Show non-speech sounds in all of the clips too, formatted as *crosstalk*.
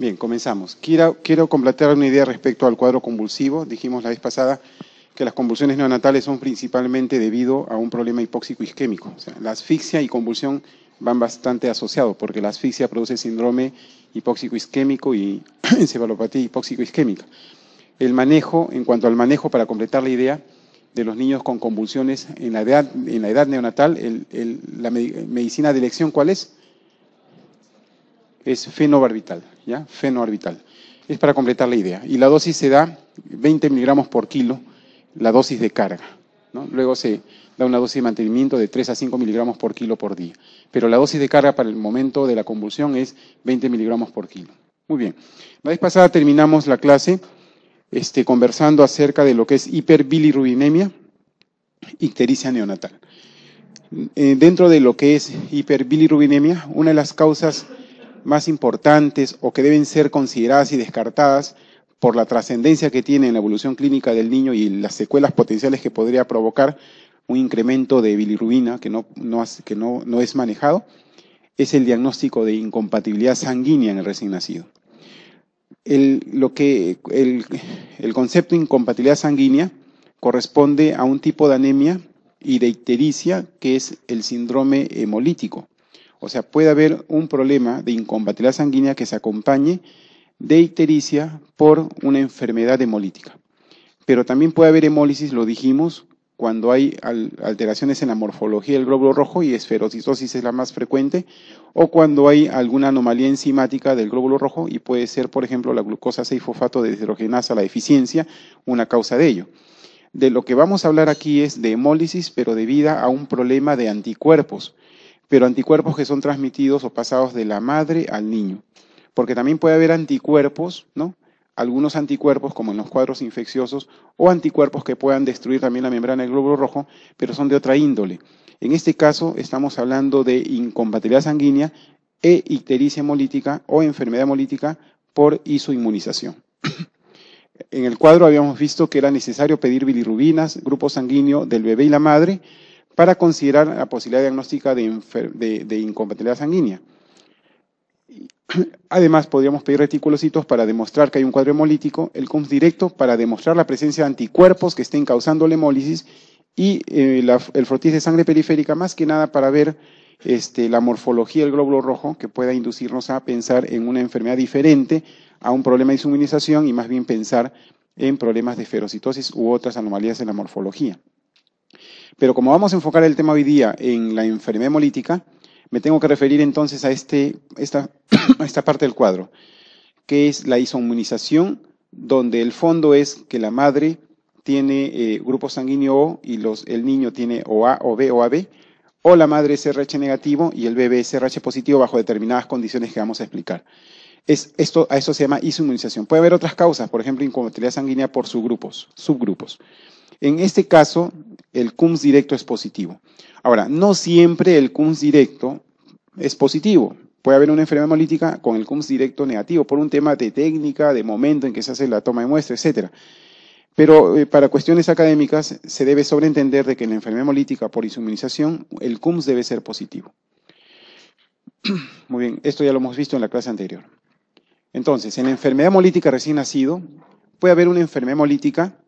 Bien, comenzamos. Quiero, completar una idea respecto al cuadro convulsivo. Dijimos la vez pasada que las convulsiones neonatales son principalmente debido a un problema hipóxico isquémico. la asfixia y convulsión van bastante asociados porque la asfixia produce síndrome hipóxico isquémico y *clears throat* encefalopatía hipóxico isquémica. El manejo, en cuanto al manejo, para completar la idea de los niños con convulsiones en la edad, en la edad neonatal, la medicina de elección, ¿cuál es? es fenobarbital, ¿ya? Fenobarbital. Es para completar la idea. Y la dosis se da 20 miligramos por kilo, la dosis de carga. ¿no? Luego se da una dosis de mantenimiento de 3 a 5 miligramos por kilo por día. Pero la dosis de carga para el momento de la convulsión es 20 miligramos por kilo. Muy bien. La vez pasada terminamos la clase este, conversando acerca de lo que es hiperbilirubinemia, ictericia neonatal. Eh, dentro de lo que es hiperbilirubinemia, una de las causas más importantes o que deben ser consideradas y descartadas por la trascendencia que tiene en la evolución clínica del niño y las secuelas potenciales que podría provocar un incremento de bilirrubina que no, es manejado, es el diagnóstico de incompatibilidad sanguínea en el recién nacido. El, el concepto de incompatibilidad sanguínea corresponde a un tipo de anemia y de ictericia que es el síndrome hemolítico. O sea, puede haber un problema de incompatibilidad sanguínea que se acompañe de ictericia por una enfermedad hemolítica. Pero también puede haber hemólisis, lo dijimos, cuando hay alteraciones en la morfología del glóbulo rojo y esferocitosis es la más frecuente, o cuando hay alguna anomalía enzimática del glóbulo rojo y puede ser, por ejemplo, la glucosa 6-fosfato hidrogenasa, la deficiencia, una causa de ello. De lo que vamos a hablar aquí es de hemólisis, pero debida a un problema de anticuerpos pero anticuerpos que son transmitidos o pasados de la madre al niño. Porque también puede haber anticuerpos, ¿no? Algunos anticuerpos, como en los cuadros infecciosos, o anticuerpos que puedan destruir también la membrana del glóbulo rojo, pero son de otra índole. En este caso, estamos hablando de incompatibilidad sanguínea e ictericia hemolítica o enfermedad hemolítica por isoinmunización. en el cuadro habíamos visto que era necesario pedir bilirrubinas, grupo sanguíneo del bebé y la madre, para considerar la posibilidad diagnóstica de, de incompatibilidad sanguínea. *clears throat* Además, podríamos pedir reticulocitos para demostrar que hay un cuadro hemolítico, el COMS directo para demostrar la presencia de anticuerpos que estén causando la hemólisis y eh, el frotis de sangre periférica, más que nada para ver este, la morfología del glóbulo rojo que pueda inducirnos a pensar en una enfermedad diferente a un problema de insuminización y más bien pensar en problemas de ferocitosis u otras anomalías en la morfología. Pero como vamos a enfocar el tema hoy día en la enfermedad hemolítica, me tengo que referir entonces a este, esta, *clears throat* esta parte del cuadro, que es la isomunización, donde el fondo es que la madre tiene eh, grupo sanguíneo O y el niño tiene OA, O OAB, o la madre es RH negativo y el bebé es RH positivo bajo determinadas condiciones que vamos a explicar. Es, esto, a eso se llama isoinmunización. Puede haber otras causas, por ejemplo, incompatibilidad sanguínea por subgrupos, subgrupos. En este caso, el CUMS directo es positivo. Ahora, no siempre el CUMS directo es positivo. Puede haber una enfermedad hemolítica con el CUMS directo negativo por un tema de técnica, de momento en que se hace la toma de muestra, etc. Pero eh, para cuestiones académicas se debe sobreentender de que en la enfermedad hemolítica por insuminización, el CUMS debe ser positivo. Muy bien, esto ya lo hemos visto en la clase anterior. Entonces, en la enfermedad hemolítica recién nacido, puede haber una enfermedad hemolítica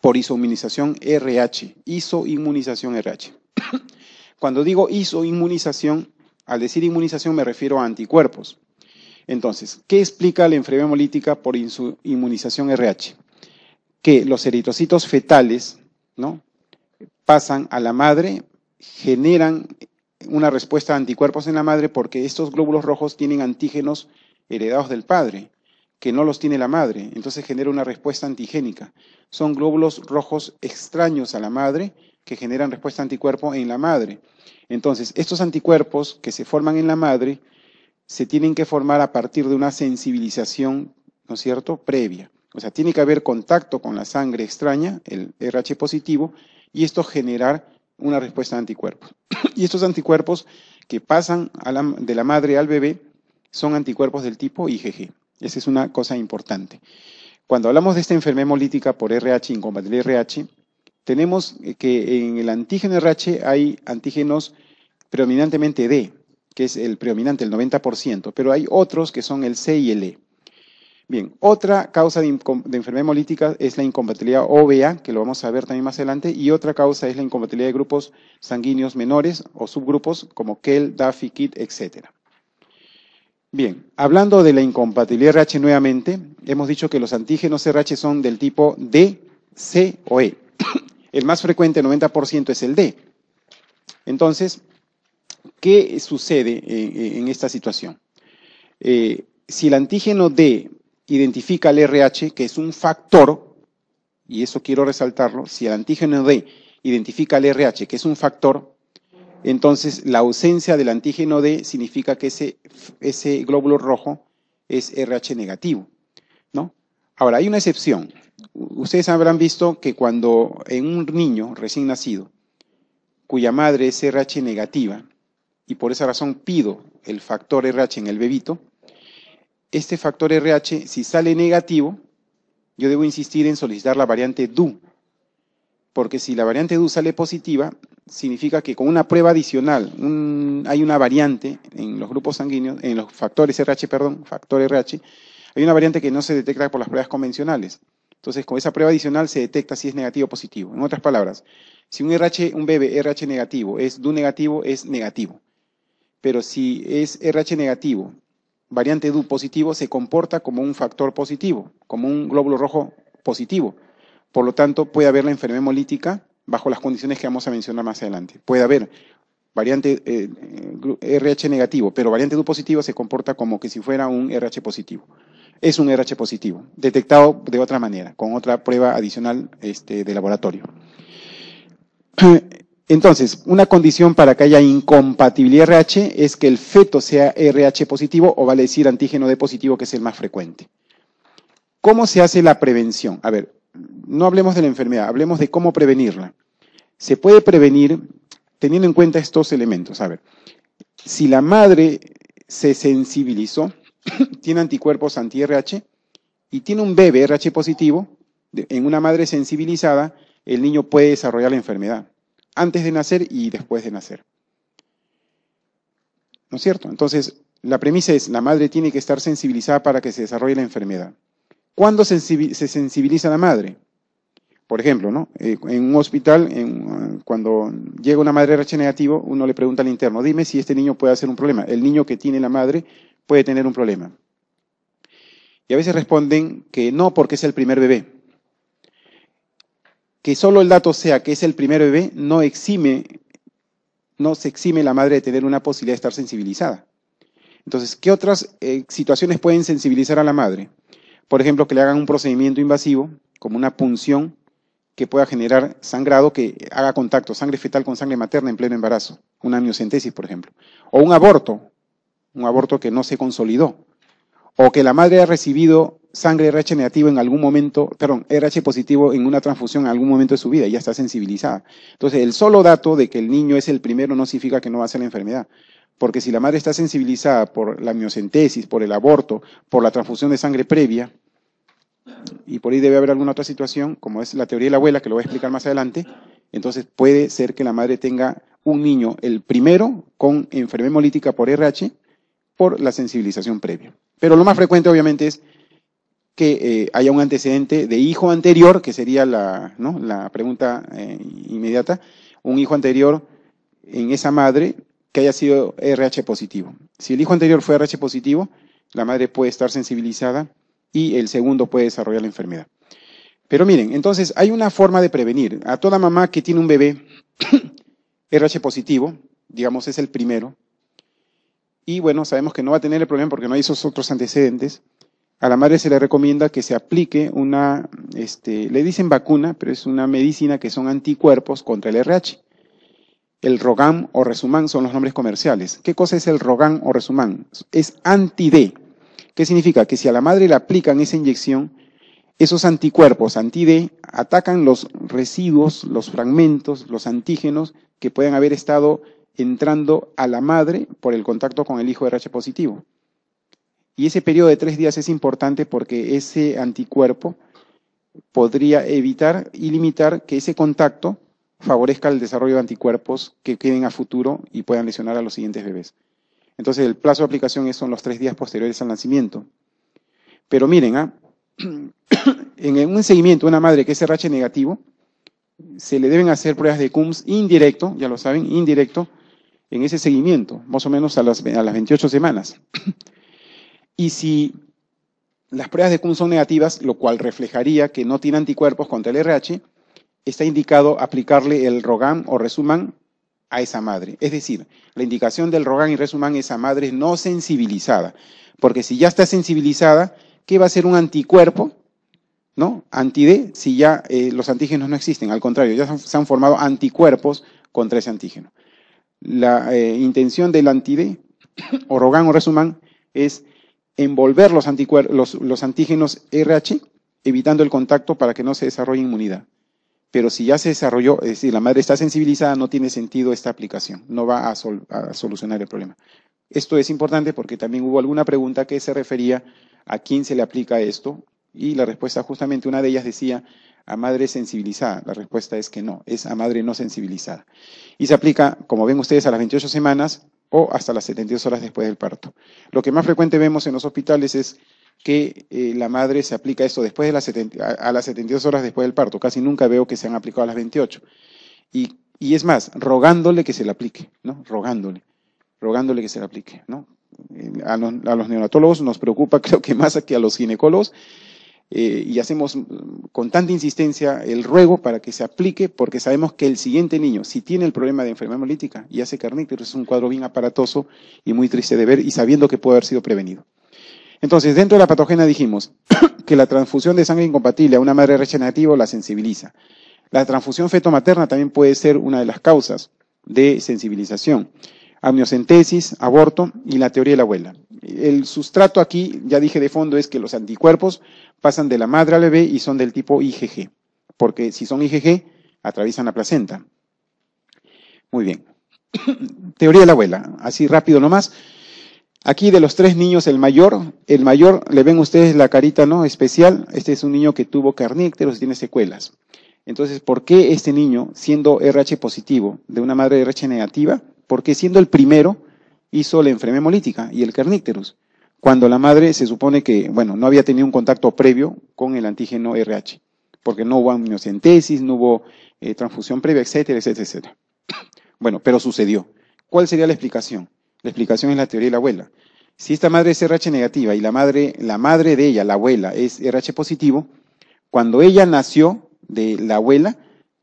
por isoinmunización RH, isoinmunización RH. *coughs* Cuando digo isoinmunización, al decir inmunización me refiero a anticuerpos. Entonces, ¿qué explica la enfermedad hemolítica por inmunización RH? Que los eritrocitos fetales, ¿no? pasan a la madre, generan una respuesta a anticuerpos en la madre porque estos glóbulos rojos tienen antígenos heredados del padre que no los tiene la madre, entonces genera una respuesta antigénica. Son glóbulos rojos extraños a la madre que generan respuesta anticuerpo en la madre. Entonces, estos anticuerpos que se forman en la madre se tienen que formar a partir de una sensibilización, ¿no es cierto?, previa. O sea, tiene que haber contacto con la sangre extraña, el RH positivo, y esto generar una respuesta anticuerpo. anticuerpos. *clears throat* y estos anticuerpos que pasan de la madre al bebé son anticuerpos del tipo IgG. Esa es una cosa importante. Cuando hablamos de esta enfermedad hemolítica por RH, incompatibilidad RH, tenemos que en el antígeno RH hay antígenos predominantemente D, que es el predominante, el 90%, pero hay otros que son el C y el E. Bien, otra causa de, enfermedad hemolítica es la incompatibilidad OVA, que lo vamos a ver también más adelante, y otra causa es la incompatibilidad de grupos sanguíneos menores o subgrupos como KEL, DAFI, KIT, etc. Bien, hablando de la incompatibilidad RH nuevamente, hemos dicho que los antígenos RH son del tipo D, C o E. *coughs* El más frecuente, el 90%, es el D. Entonces, ¿qué sucede en esta situación? Eh, si el antígeno D identifica el RH, que es un factor, y eso quiero resaltarlo, si el antígeno D identifica el RH, que es un factor, entonces, la ausencia del antígeno D significa que ese, glóbulo rojo es RH negativo. ¿no? Ahora, hay una excepción. Ustedes habrán visto que cuando en un niño recién nacido, cuya madre es RH negativa, y por esa razón pido el factor RH en el bebito, este factor RH, si sale negativo, yo debo insistir en solicitar la variante DU, porque si la variante DU sale positiva, significa que con una prueba adicional, hay una variante en los grupos sanguíneos, en los factores RH, perdón, factor RH, hay una variante que no se detecta por las pruebas convencionales. Entonces, con esa prueba adicional se detecta si es negativo o positivo. En otras palabras, si un RH, un bebé RH negativo es DU negativo, es negativo. Pero si es RH negativo, variante DU positivo, se comporta como un factor positivo, como un glóbulo rojo positivo. Por lo tanto, puede haber la enfermedad hemolítica bajo las condiciones que vamos a mencionar más adelante. Puede haber variante RH eh, eh, negativo, pero variante du positivo se comporta como que si fuera un RH positivo. Es un RH positivo, detectado de otra manera, con otra prueba adicional este, de laboratorio. *clears throat* Entonces, una condición para que haya incompatibilidad RH es que el feto sea RH positivo o vale decir antígeno D positivo, que es el más frecuente. ¿Cómo se hace la prevención? A ver, no hablemos de la enfermedad, hablemos de cómo prevenirla. Se puede prevenir teniendo en cuenta estos elementos. A ver, si la madre se sensibilizó, *clears throat* tiene anticuerpos anti-RH y tiene un bebé RH positivo, en una madre sensibilizada, el niño puede desarrollar la enfermedad antes de nacer y después de nacer. ¿No es cierto? Entonces, la premisa es, la madre tiene que estar sensibilizada para que se desarrolle la enfermedad. ¿Cuándo se sensibiliza la madre? Por ejemplo, ¿no? Eh, en un hospital, eh, cuando llega una madre RH negativo, uno le pregunta al interno, dime si este niño puede hacer un problema. El niño que tiene la madre puede tener un problema. Y a veces responden que no porque es el primer bebé. Que solo el dato sea que es el primer bebé no exime, no se exime la madre de tener una posibilidad de estar sensibilizada. Entonces, ¿qué otras eh, situaciones pueden sensibilizar a la madre? por ejemplo, que le hagan un procedimiento invasivo, como una punción, que pueda generar sangrado que haga contacto, sangre fetal con sangre materna en pleno embarazo, una amniocentesis, por ejemplo. O un aborto, un aborto que no se consolidó. O que la madre ha recibido sangre RH negativo en algún momento, perdón, RH positivo en una transfusión en algún momento de su vida, y ya está sensibilizada. Entonces, el solo dato de que el niño es el primero no significa que no va a ser la enfermedad. Porque si la madre está sensibilizada por la miocentesis, por el aborto, por la transfusión de sangre previa, y por ahí debe haber alguna otra situación, como es la teoría de la abuela, que lo voy a explicar más adelante, entonces puede ser que la madre tenga un niño, el primero, con enfermedad hemolítica por RH, por la sensibilización previa. Pero lo más frecuente, obviamente, es que eh, haya un antecedente de hijo anterior, que sería la, pregunta eh, inmediata, un hijo anterior en esa madre que haya sido RH positivo. Si el hijo anterior fue RH positivo, la madre puede estar sensibilizada y el segundo puede desarrollar la enfermedad. Pero miren, entonces hay una forma de prevenir. A toda mamá que tiene un bebé RH *clears throat* positivo, digamos es el primero, y bueno, sabemos que no va a tener el problema porque no hay esos otros antecedentes, a la madre se le recomienda que se aplique una, este, le dicen vacuna, pero es una medicina que son anticuerpos contra el RH. El Rogan o resumán son los nombres comerciales. ¿Qué cosa es el Rogan o resumán? Es anti-D. ¿Qué significa? Que si a la madre le aplican esa inyección, esos anticuerpos anti-D atacan los residuos, los fragmentos, los antígenos que pueden haber estado entrando a la madre por el contacto con el hijo RH positivo. Y ese periodo de tres días es importante porque ese anticuerpo podría evitar y limitar que ese contacto favorezca el desarrollo de anticuerpos que queden a futuro y puedan lesionar a los siguientes bebés. Entonces, el plazo de aplicación son los tres días posteriores al nacimiento. Pero miren, ¿ah? *clears throat* en un seguimiento una madre que es RH negativo, se le deben hacer pruebas de CUMS indirecto, ya lo saben, indirecto, en ese seguimiento, más o menos a las, a las 28 semanas. *clears throat* y si las pruebas de CUMS son negativas, lo cual reflejaría que no tiene anticuerpos contra el RH, está indicado aplicarle el rogan o Resuman a esa madre. Es decir, la indicación del rogan y Resuman a esa madre no sensibilizada, porque si ya está sensibilizada, ¿qué va a ser un anticuerpo? ¿No? si ya eh, los antígenos no existen, al contrario, ya se han formado anticuerpos contra ese antígeno. La eh, intención del anti o Rogán o Resuman, es envolver los antígenos RH, evitando el contacto para que no se desarrolle inmunidad pero si ya se desarrolló, es decir, la madre está sensibilizada, no tiene sentido esta aplicación, no va a, solucionar el problema. Esto es importante porque también hubo alguna pregunta que se refería a quién se le aplica esto y la respuesta justamente una de ellas decía a madre sensibilizada. La respuesta es que no, es a madre no sensibilizada. Y se aplica, como ven ustedes, a las 28 semanas o hasta las 72 horas después del parto. Lo que más frecuente vemos en los hospitales es que eh, la madre se aplica esto después de las a, las 72 horas después del parto. Casi nunca veo que se han aplicado a las 28. Y, es más, rogándole que se la aplique, ¿no? Rogándole, rogándole que se la aplique, ¿no? Eh, a los, neonatólogos nos preocupa, *laughs* creo que más que a los ginecólogos, eh, y hacemos mm, con tanta insistencia el ruego para que se aplique, porque sabemos que el siguiente niño, si tiene el problema de enfermedad hemolítica y hace carnítero, es un cuadro bien aparatoso y muy triste de ver, y sabiendo que puede haber sido prevenido. Entonces, dentro de la patogena dijimos *coughs* que la transfusión de sangre incompatible a una madre regenerativa la sensibiliza. La transfusión fetomaterna también puede ser una de las causas de sensibilización. Amniocentesis, aborto y la teoría de la abuela. El sustrato aquí, ya dije de fondo, es que los anticuerpos pasan de la madre al bebé y son del tipo IgG, porque si son IgG, atraviesan la placenta. Muy bien. *coughs* teoría de la abuela, así rápido nomás. Aquí de los tres niños, el mayor, el mayor, le ven ustedes la carita, ¿no? Especial. Este es un niño que tuvo carnícteros y tiene secuelas. Entonces, ¿por qué este niño, siendo RH positivo, de una madre RH negativa, porque siendo el primero, hizo la enfermedad hemolítica y el carnícterus? Cuando la madre se supone que, bueno, no había tenido un contacto previo con el antígeno RH, porque no hubo amniocentesis, no hubo eh, transfusión previa, etcétera, etcétera, etcétera. *clears throat* Bueno, pero sucedió. ¿Cuál sería la explicación? La explicación es la teoría de la abuela. Si esta madre es RH negativa y la madre, la madre de ella, la abuela, es RH positivo, cuando ella nació de la abuela,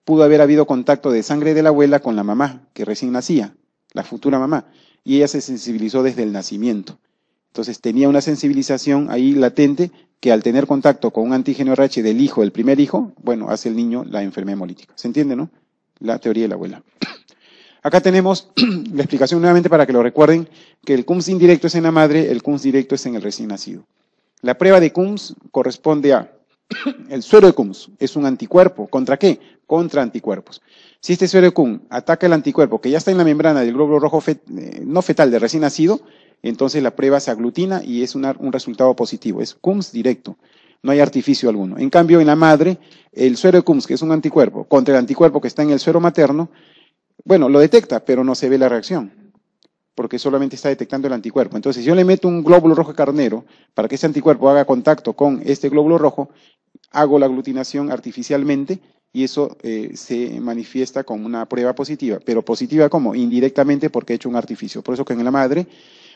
pudo haber habido contacto de sangre de la abuela con la mamá que recién nacía, la futura mamá, y ella se sensibilizó desde el nacimiento. Entonces tenía una sensibilización ahí latente que al tener contacto con un antígeno RH del hijo, el primer hijo, bueno, hace el niño la enfermedad hemolítica. ¿Se entiende, no? La teoría de la abuela. Acá tenemos *clears throat* la explicación nuevamente para que lo recuerden, que el CUMS indirecto es en la madre, el CUMS directo es en el recién nacido. La prueba de CUMS corresponde a *clears throat* el suero de CUMS, es un anticuerpo. ¿Contra qué? Contra anticuerpos. Si este suero de CUMS ataca el anticuerpo que ya está en la membrana del glóbulo rojo eh, no fetal de recién nacido, entonces la prueba se aglutina y es un resultado positivo, es CUMS directo no hay artificio alguno. En cambio, en la madre, el suero de CUMS, que es un anticuerpo, contra el anticuerpo que está en el suero materno, bueno, lo detecta, pero no se ve la reacción, porque solamente está detectando el anticuerpo. Entonces, si yo le meto un glóbulo rojo carnero para que ese anticuerpo haga contacto con este glóbulo rojo, hago la aglutinación artificialmente y eso eh, se manifiesta como una prueba positiva, pero positiva como indirectamente porque he hecho un artificio. Por eso que en la madre,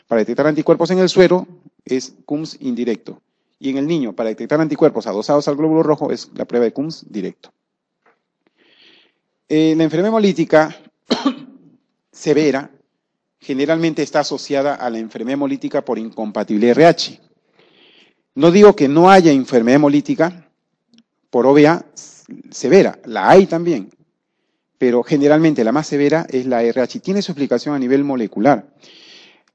para detectar anticuerpos en el suero, es CUMS indirecto. Y en el niño, para detectar anticuerpos adosados al glóbulo rojo, es la prueba de CUMS directo. En eh, la enfermedad hemolítica *coughs* severa generalmente está asociada a la enfermedad hemolítica por incompatible RH. No digo que no haya enfermedad hemolítica por OVA severa, la hay también, pero generalmente la más severa es la RH. Tiene su explicación a nivel molecular.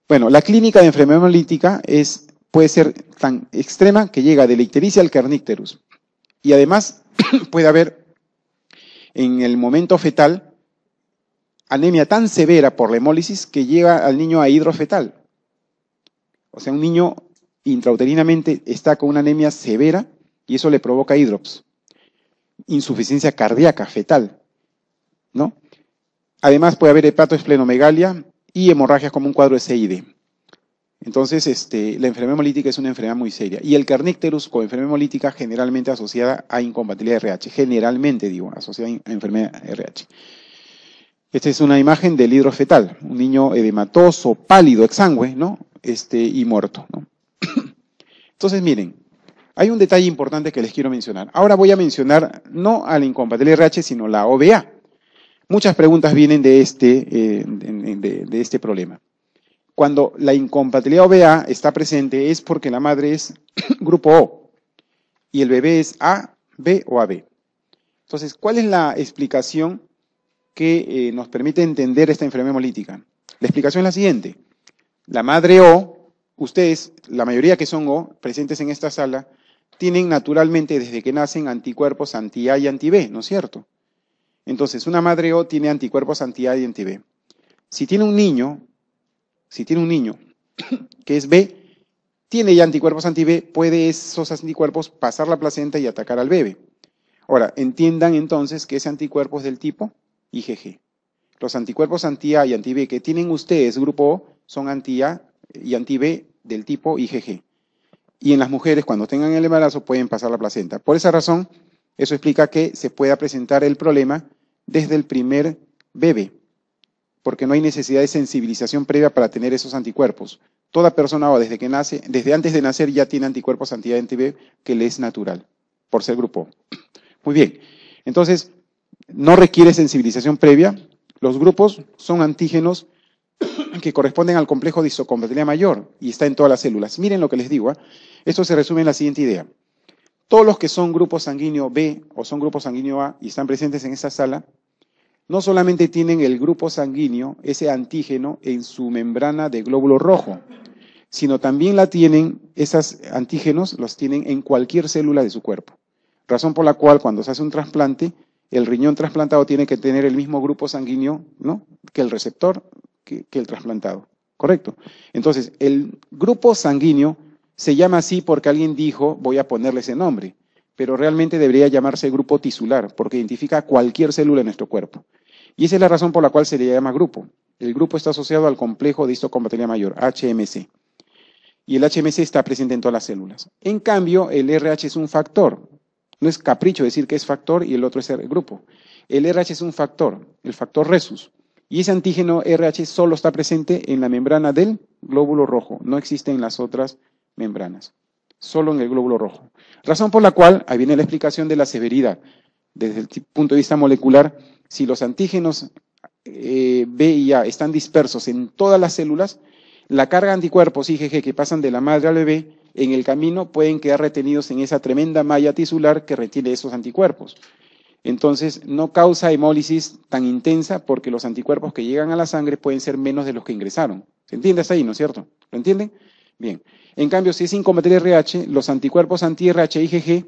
Bueno, la clínica de enfermedad hemolítica puede ser tan extrema que llega de la ictericia al carnícterus. Y además *coughs* puede haber en el momento fetal anemia tan severa por la hemólisis que lleva al niño a hidrofetal. O sea, un niño intrauterinamente está con una anemia severa y eso le provoca hidrops. Insuficiencia cardíaca fetal, ¿no? Además puede haber hepatoesplenomegalia y hemorragias como un cuadro de CID. Entonces, este, la enfermedad hemolítica es una enfermedad muy seria. Y el carnícterus con enfermedad hemolítica generalmente asociada a incompatibilidad de RH. Generalmente, digo, asociada a enfermedad RH. Esta es una imagen del hidro fetal, un niño edematoso, pálido, exangüe, ¿no? Este, y muerto, *clears throat* Entonces, miren, hay un detalle importante que les quiero mencionar. Ahora voy a mencionar no a la incompatibilidad RH, sino la OBA. Muchas preguntas vienen de este, eh, de este problema. Cuando la incompatibilidad OBA está presente es porque la madre es *clears throat* grupo O y el bebé es A, B o AB. Entonces, ¿cuál es la explicación que eh, nos permite entender esta enfermedad hemolítica. La explicación es la siguiente. La madre O, ustedes, la mayoría que son O, presentes en esta sala, tienen naturalmente desde que nacen anticuerpos anti-A y anti-B, ¿no es cierto? Entonces, una madre O tiene anticuerpos anti-A y anti-B. Si tiene un niño, si tiene un niño que es B, tiene ya anticuerpos anti-B, puede esos anticuerpos pasar la placenta y atacar al bebé. Ahora, entiendan entonces que ese anticuerpo es del tipo IgG. Los anticuerpos anti-A y anti-B que tienen ustedes, grupo O, son anti-A y anti-B del tipo IgG. Y en las mujeres, cuando tengan el embarazo, pueden pasar la placenta. Por esa razón, eso explica que se pueda presentar el problema desde el primer bebé, porque no hay necesidad de sensibilización previa para tener esos anticuerpos. Toda persona o desde que nace, desde antes de nacer ya tiene anticuerpos anti-A anti-B que le es natural, por ser grupo. O. Muy bien. Entonces, no requiere sensibilización previa. Los grupos son antígenos que corresponden al complejo de isocompatibilidad mayor y está en todas las células. Miren lo que les digo. ¿ah? Esto se resume en la siguiente idea. Todos los que son grupo sanguíneo B o son grupo sanguíneo A y están presentes en esta sala, no solamente tienen el grupo sanguíneo, ese antígeno, en su membrana de glóbulo rojo, sino también la tienen, esos antígenos los tienen en cualquier célula de su cuerpo. Razón por la cual cuando se hace un trasplante, el riñón trasplantado tiene que tener el mismo grupo sanguíneo que el receptor, que, el trasplantado. ¿Correcto? Entonces, el grupo sanguíneo se llama así porque alguien dijo, voy a ponerle ese nombre, pero realmente debería llamarse grupo tisular, porque identifica cualquier célula en nuestro cuerpo. Y esa es la razón por la cual se le llama grupo. El grupo está asociado al complejo de histocompatibilidad mayor, HMC. Y el HMC está presente en todas las células. En cambio, el RH es un factor, no es capricho decir que es factor y el otro es el grupo. El RH es un factor, el factor resus. Y ese antígeno RH solo está presente en la membrana del glóbulo rojo, no existe en las otras membranas, solo en el glóbulo rojo. Razón por la cual, ahí viene la explicación de la severidad. Desde el punto de vista molecular, si los antígenos eh, B y A están dispersos en todas las células, la carga anticuerpos IgG que pasan de la madre al bebé en el camino pueden quedar retenidos en esa tremenda malla tisular que retiene esos anticuerpos. Entonces, no causa hemólisis tan intensa porque los anticuerpos que llegan a la sangre pueden ser menos de los que ingresaron. ¿Se entiende hasta ahí, no es cierto? ¿Lo entienden? Bien. En cambio, si es incompatible RH, los anticuerpos anti-RH IgG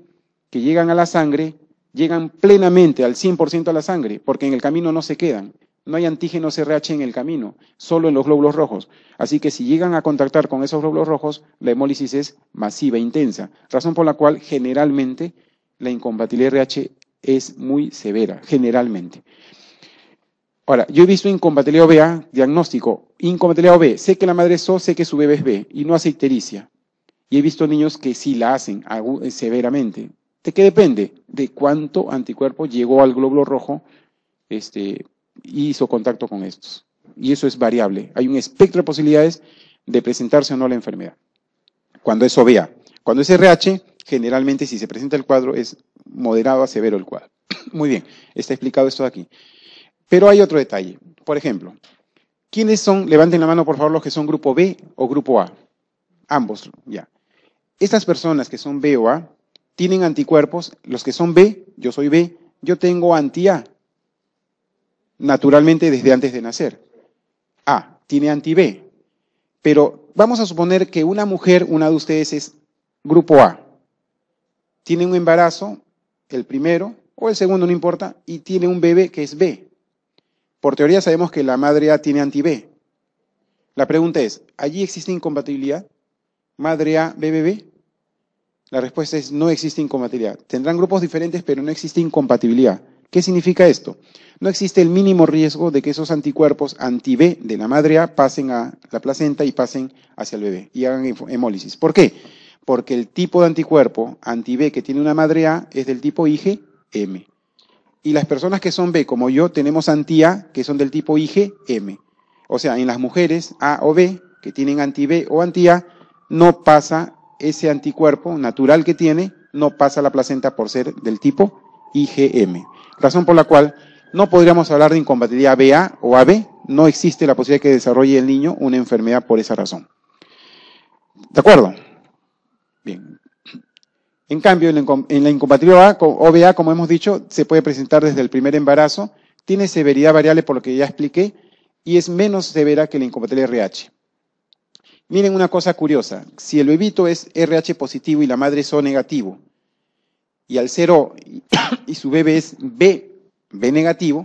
que llegan a la sangre llegan plenamente al 100% a la sangre porque en el camino no se quedan. No hay antígenos RH en el camino, solo en los glóbulos rojos. Así que si llegan a contactar con esos glóbulos rojos, la hemólisis es masiva, e intensa, razón por la cual generalmente la incompatibilidad RH es muy severa, generalmente. Ahora, yo he visto incompatibilidad OBA, diagnóstico, incompatibilidad OB, sé que la madre es O, sé que su bebé es B y no hace ictericia. Y he visto niños que sí la hacen eh, severamente. ¿De qué depende? De cuánto anticuerpo llegó al glóbulo rojo este, hizo contacto con estos. Y eso es variable. Hay un espectro de posibilidades de presentarse o no la enfermedad. Cuando es OBA Cuando es RH, generalmente si se presenta el cuadro es moderado a severo el cuadro. *clears throat* Muy bien, está explicado esto de aquí. Pero hay otro detalle. Por ejemplo, ¿quiénes son, levanten la mano por favor, los que son grupo B o grupo A? Ambos, ya. Estas personas que son B o A tienen anticuerpos, los que son B, yo soy B, yo tengo anti-A, naturalmente desde antes de nacer. A, tiene anti-B. Pero vamos a suponer que una mujer, una de ustedes es grupo A. Tiene un embarazo, el primero o el segundo, no importa, y tiene un bebé que es B. Por teoría sabemos que la madre A tiene anti-B. La pregunta es, ¿allí existe incompatibilidad? ¿Madre A, B? La respuesta es no existe incompatibilidad. Tendrán grupos diferentes, pero no existe incompatibilidad. ¿Qué significa esto? No existe el mínimo riesgo de que esos anticuerpos anti-B de la madre A pasen a la placenta y pasen hacia el bebé y hagan hemólisis. ¿Por qué? Porque el tipo de anticuerpo anti-B que tiene una madre A es del tipo IgM. Y las personas que son B, como yo, tenemos anti-A que son del tipo IgM. O sea, en las mujeres A o B que tienen anti-B o anti-A, no pasa ese anticuerpo natural que tiene, no pasa la placenta por ser del tipo IgM razón por la cual no podríamos hablar de incompatibilidad BA o AB, no existe la posibilidad de que desarrolle el niño una enfermedad por esa razón. ¿De acuerdo? Bien. En cambio, en la incompatibilidad OBA, como hemos dicho, se puede presentar desde el primer embarazo, tiene severidad variable por lo que ya expliqué, y es menos severa que la incompatibilidad RH. Miren una cosa curiosa, si el bebito es RH positivo y la madre es O negativo, y al cero *coughs* y su bebé es B, B negativo,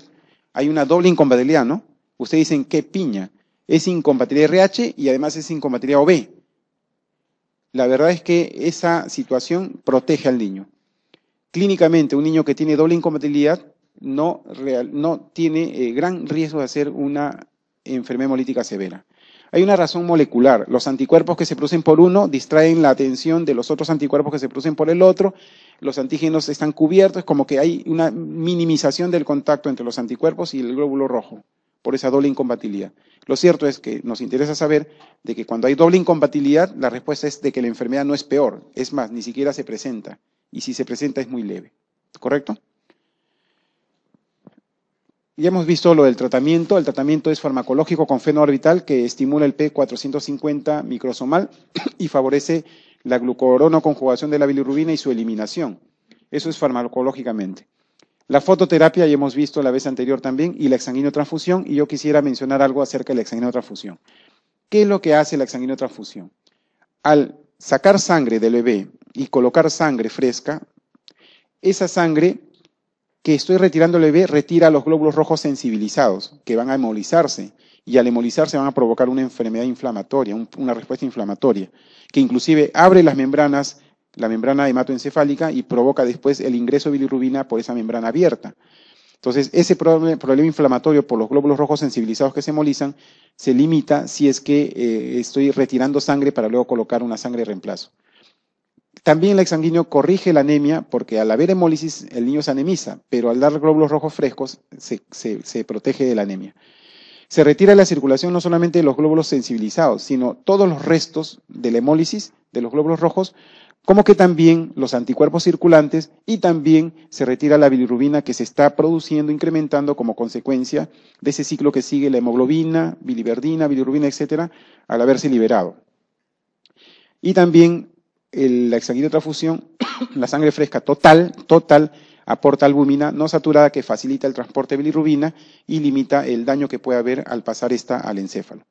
hay una doble incompatibilidad, ¿no? Ustedes dicen, ¿qué piña? Es incompatibilidad RH y además es incompatibilidad OB. La verdad es que esa situación protege al niño. Clínicamente, un niño que tiene doble incompatibilidad no, tiene eh, gran riesgo de hacer una enfermedad hemolítica severa. Hay una razón molecular. Los anticuerpos que se producen por uno distraen la atención de los otros anticuerpos que se producen por el otro. Los antígenos están cubiertos, como que hay una minimización del contacto entre los anticuerpos y el glóbulo rojo por esa doble incompatibilidad. Lo cierto es que nos interesa saber de que cuando hay doble incompatibilidad, la respuesta es de que la enfermedad no es peor, es más, ni siquiera se presenta, y si se presenta es muy leve. ¿Correcto? Ya hemos visto lo del tratamiento. El tratamiento es farmacológico con fenoorbital que estimula el P450 microsomal *clears throat* y favorece la glucoronoconjugación de la bilirrubina y su eliminación. Eso es farmacológicamente. La fototerapia ya hemos visto la vez anterior también y la exsanguinotransfusión y yo quisiera mencionar algo acerca de la exsanguinotransfusión ¿Qué es lo que hace la exsanguinotransfusión Al sacar sangre del bebé y colocar sangre fresca, esa sangre que estoy retirando el bebé retira los glóbulos rojos sensibilizados, que van a hemolizarse, y al hemolizarse van a provocar una enfermedad inflamatoria, una respuesta inflamatoria, que inclusive abre las membranas, la membrana hematoencefálica, y provoca después el ingreso de bilirrubina por esa membrana abierta. Entonces, ese problema inflamatorio por los glóbulos rojos sensibilizados que se hemolizan se limita si es que eh, estoy retirando sangre para luego colocar una sangre de reemplazo. También el exsanguíneo corrige la anemia porque al haber hemólisis el niño se anemiza, pero al dar glóbulos rojos frescos se, se, se protege de la anemia. Se retira la circulación no solamente de los glóbulos sensibilizados, sino todos los restos de la hemólisis de los glóbulos rojos, como que también los anticuerpos circulantes y también se retira la bilirrubina que se está produciendo, incrementando como consecuencia de ese ciclo que sigue la hemoglobina, biliverdina, bilirrubina, etcétera, al haberse liberado. Y también la la transfusión, *coughs* la sangre fresca total, total, aporta albúmina no saturada que facilita el transporte de bilirrubina y limita el daño que puede haber al pasar esta al encéfalo.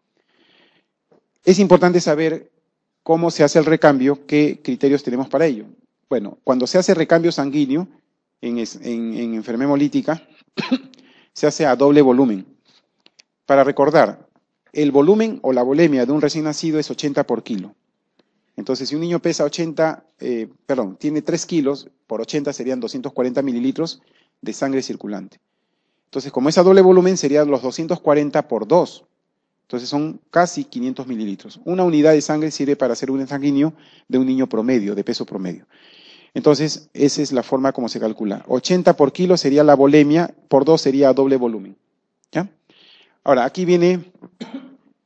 Es importante saber cómo se hace el recambio, qué criterios tenemos para ello. Bueno, cuando se hace recambio sanguíneo en, en, enfermedad hemolítica, *coughs* se hace a doble volumen. Para recordar, el volumen o la volemia de un recién nacido es 80 por kilo. Entonces, si un niño pesa 80, eh, perdón, tiene 3 kilos, por 80 serían 240 mililitros de sangre circulante. Entonces, como es a doble volumen, serían los 240 por 2. Entonces, son casi 500 mililitros. Una unidad de sangre sirve para hacer un sanguíneo de un niño promedio, de peso promedio. Entonces, esa es la forma como se calcula. 80 por kilo sería la volemia, por 2 sería doble volumen. Ahora, aquí viene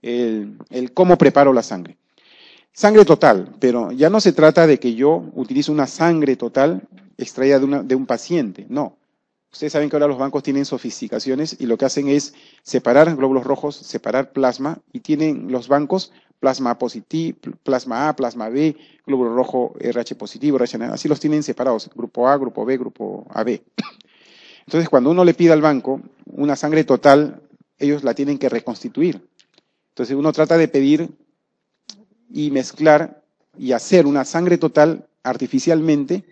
el cómo preparo la sangre. Sangre total, pero ya no se trata de que yo utilice una sangre total extraída de, un paciente, no. Ustedes saben que ahora los bancos tienen sofisticaciones y lo que hacen es separar glóbulos rojos, separar plasma y tienen los bancos plasma positivo, plasma A, plasma B, glóbulo rojo RH positivo, RH negativo, así los tienen separados, grupo A, grupo B, grupo AB. Entonces, cuando uno le pide al banco una sangre total, ellos la tienen que reconstituir. Entonces, uno trata de pedir y mezclar y hacer una sangre total artificialmente,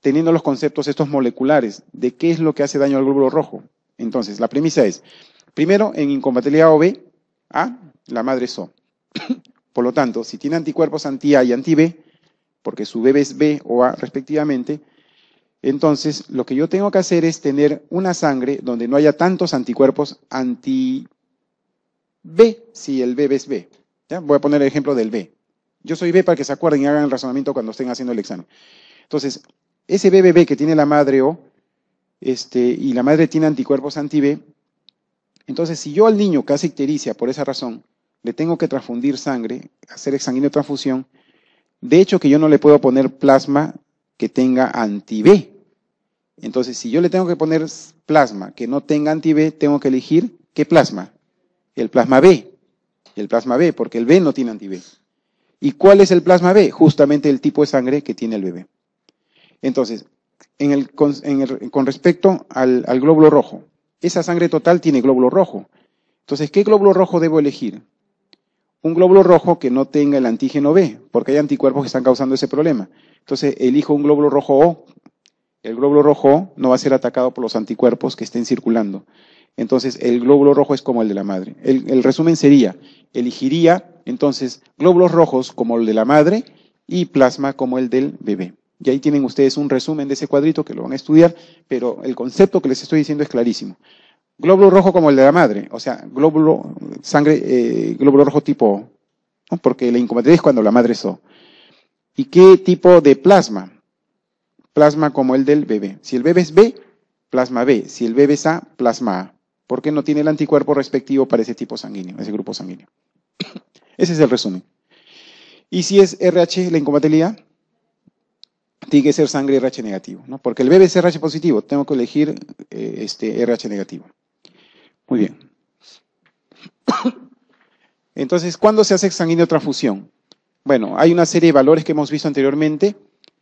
teniendo los conceptos estos moleculares de qué es lo que hace daño al glóbulo rojo. Entonces, la premisa es, primero, en incompatibilidad OB, A, la madre es O. *clears throat* Por lo tanto, si tiene anticuerpos anti-A y anti-B, porque su bebé es B o A respectivamente, entonces lo que yo tengo que hacer es tener una sangre donde no haya tantos anticuerpos anti-B si el bebé es B. Voy a poner el ejemplo del B. Yo soy B para que se acuerden y hagan el razonamiento cuando estén haciendo el examen. Entonces, ese BBB que tiene la madre O, este, y la madre tiene anticuerpos anti-B, entonces si yo al niño casi ictericia por esa razón, le tengo que transfundir sangre, hacer exsanguíneo transfusión, de hecho que yo no le puedo poner plasma que tenga anti-B. Entonces, si yo le tengo que poner plasma que no tenga anti-B, tengo que elegir qué plasma. El plasma B el plasma B, porque el B no tiene anti-B. ¿Y cuál es el plasma B? Justamente el tipo de sangre que tiene el bebé. Entonces, con respecto al, al glóbulo rojo, esa sangre total tiene glóbulo rojo. Entonces, ¿qué glóbulo rojo debo elegir? Un glóbulo rojo que no tenga el antígeno B, porque hay anticuerpos que están causando ese problema. Entonces, elijo un glóbulo rojo O. El glóbulo rojo O no va a ser atacado por los anticuerpos que estén circulando. Entonces, el glóbulo rojo es como el de la madre. El, resumen sería, elegiría entonces glóbulos rojos como el de la madre y plasma como el del bebé. Y ahí tienen ustedes un resumen de ese cuadrito que lo van a estudiar, pero el concepto que les estoy diciendo es clarísimo. Glóbulo rojo como el de la madre, o sea, glóbulo, sangre, eh, glóbulo rojo tipo O, porque la incompatibilidad es cuando la madre es O. ¿Y qué tipo de plasma? Plasma como el del bebé. Si el bebé es B, plasma B. Si el bebé es A, plasma A porque no tiene el anticuerpo respectivo para ese tipo sanguíneo, ese grupo sanguíneo. *coughs* Ese es el resumen. Y si es RH la incompatibilidad, tiene que ser sangre RH negativo, ¿no? Porque el bebé es RH positivo, tengo que elegir eh, este RH negativo. Muy bien. *coughs* Entonces, ¿cuándo se hace sanguíneo transfusión? Bueno, hay una serie de valores que hemos visto anteriormente,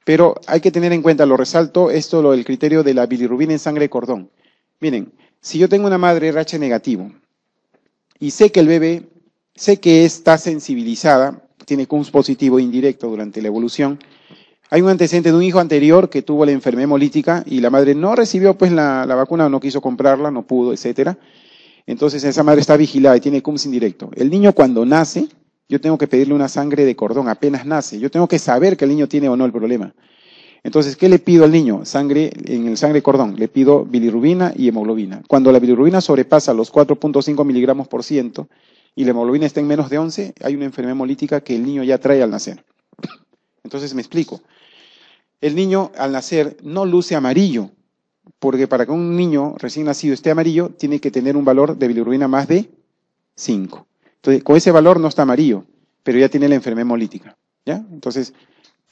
pero hay que tener en cuenta, lo resalto, esto lo del criterio de la bilirrubina en sangre de cordón. Miren, si yo tengo una madre RH negativo y sé que el bebé, sé que está sensibilizada, tiene CUMS positivo e indirecto durante la evolución, hay un antecedente de un hijo anterior que tuvo la enfermedad hemolítica y la madre no recibió pues la, vacuna vacuna, no quiso comprarla, no pudo, etcétera. Entonces esa madre está vigilada y tiene CUMS indirecto. El niño cuando nace, yo tengo que pedirle una sangre de cordón, apenas nace. Yo tengo que saber que el niño tiene o no el problema. Entonces, ¿qué le pido al niño? Sangre, en el sangre cordón, le pido bilirrubina y hemoglobina. Cuando la bilirrubina sobrepasa los 4.5 miligramos por ciento y la hemoglobina está en menos de 11, hay una enfermedad hemolítica que el niño ya trae al nacer. Entonces, me explico. El niño al nacer no luce amarillo, porque para que un niño recién nacido esté amarillo, tiene que tener un valor de bilirrubina más de 5. Entonces, con ese valor no está amarillo, pero ya tiene la enfermedad hemolítica. ¿ya? Entonces,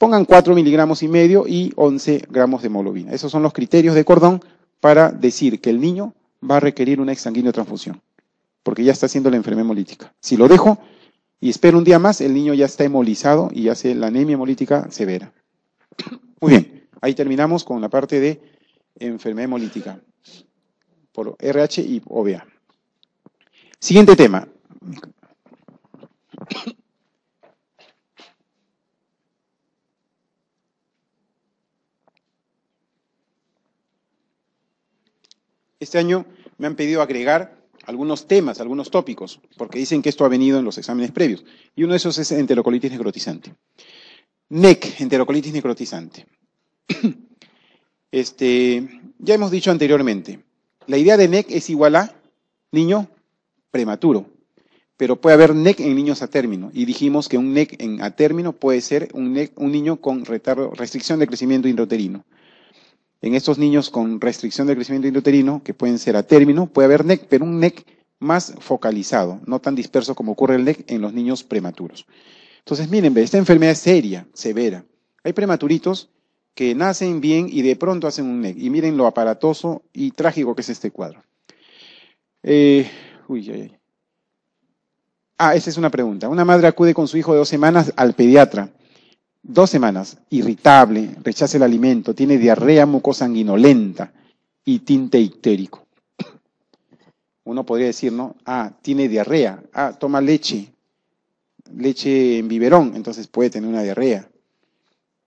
pongan 4 miligramos y medio y 11 gramos de hemoglobina. Esos son los criterios de cordón para decir que el niño va a requerir una exsanguínea transfusión, porque ya está haciendo la enfermedad hemolítica. Si lo dejo y espero un día más, el niño ya está hemolizado y hace la anemia hemolítica severa. Muy bien, ahí terminamos con la parte de enfermedad hemolítica por RH y OVA. Siguiente tema. Este año me han pedido agregar algunos temas, algunos tópicos, porque dicen que esto ha venido en los exámenes previos. Y uno de esos es enterocolitis necrotizante. NEC, enterocolitis necrotizante. *clears throat* Este, ya hemos dicho anteriormente, la idea de NEC es igual a niño prematuro, pero puede haber NEC en niños a término. Y dijimos que un NEC a término puede ser e un, niño con retardo, restricción de crecimiento intrauterino en estos niños con restricción de crecimiento intrauterino, que pueden ser a término, puede haber NEC, pero un NEC más focalizado, no tan disperso como ocurre el NEC en los niños prematuros. Entonces, miren, esta enfermedad es seria, severa. Hay prematuritos que nacen bien y de pronto hacen un NEC. Y miren lo aparatoso y trágico que es este cuadro. Eh, uy, Ah, esa es una pregunta. Una madre acude con su hijo de dos semanas al pediatra Dos semanas, irritable, rechaza el alimento, tiene diarrea mucosanguinolenta y tinte ictérico. Uno podría decir, ¿no? Ah, tiene diarrea. Ah, toma leche. Leche en biberón, entonces puede tener una diarrea.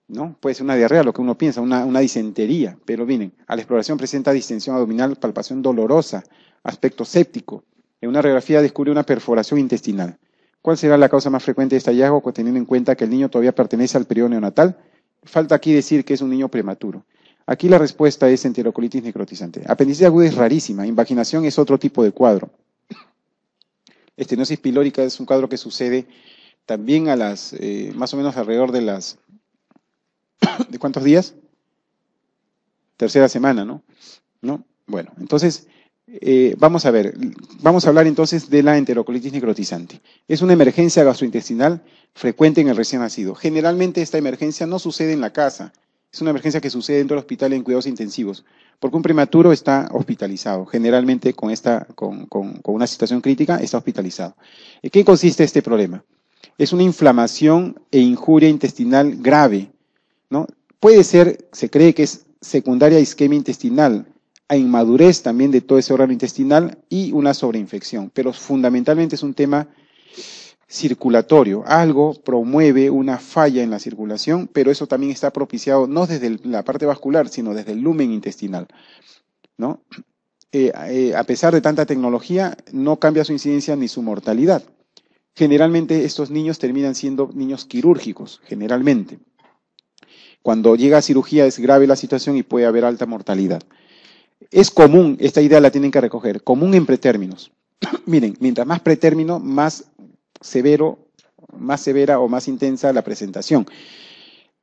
¿No? Puede ser una diarrea, lo que uno piensa, una, una disentería. Pero miren, a la exploración presenta distensión abdominal, palpación dolorosa, aspecto séptico. En una radiografía descubre una perforación intestinal. ¿Cuál será la causa más frecuente de este hallazgo, teniendo en cuenta que el niño todavía pertenece al periodo neonatal? Falta aquí decir que es un niño prematuro. Aquí la respuesta es enterocolitis necrotizante. Apendicitis aguda es rarísima, invaginación es otro tipo de cuadro. Estenosis pilórica es un cuadro que sucede también a las, eh, más o menos alrededor de las, *coughs* ¿de cuántos días? Tercera semana, ¿no? ¿No? Bueno, entonces, eh, vamos a ver, vamos a hablar entonces de la enterocolitis necrotizante. Es una emergencia gastrointestinal frecuente en el recién nacido. Generalmente esta emergencia no sucede en la casa, es una emergencia que sucede dentro del hospital en cuidados intensivos, porque un prematuro está hospitalizado, generalmente con, esta, con, una situación crítica está hospitalizado. ¿En qué consiste este problema? Es una inflamación e injuria intestinal grave, ¿no? Puede ser, se cree que es secundaria isquemia intestinal, a inmadurez también de todo ese órgano intestinal y una sobreinfección. Pero fundamentalmente es un tema circulatorio. Algo promueve una falla en la circulación, pero eso también está propiciado no desde la parte vascular, sino desde el lumen intestinal. ¿no? Eh, eh, a pesar de tanta tecnología, no cambia su incidencia ni su mortalidad. Generalmente estos niños terminan siendo niños quirúrgicos, generalmente. Cuando llega a cirugía es grave la situación y puede haber alta mortalidad. Es común, esta idea la tienen que recoger, común en pretérminos. *clears throat* Miren, mientras más pretérmino, más severo, más severa o más intensa la presentación.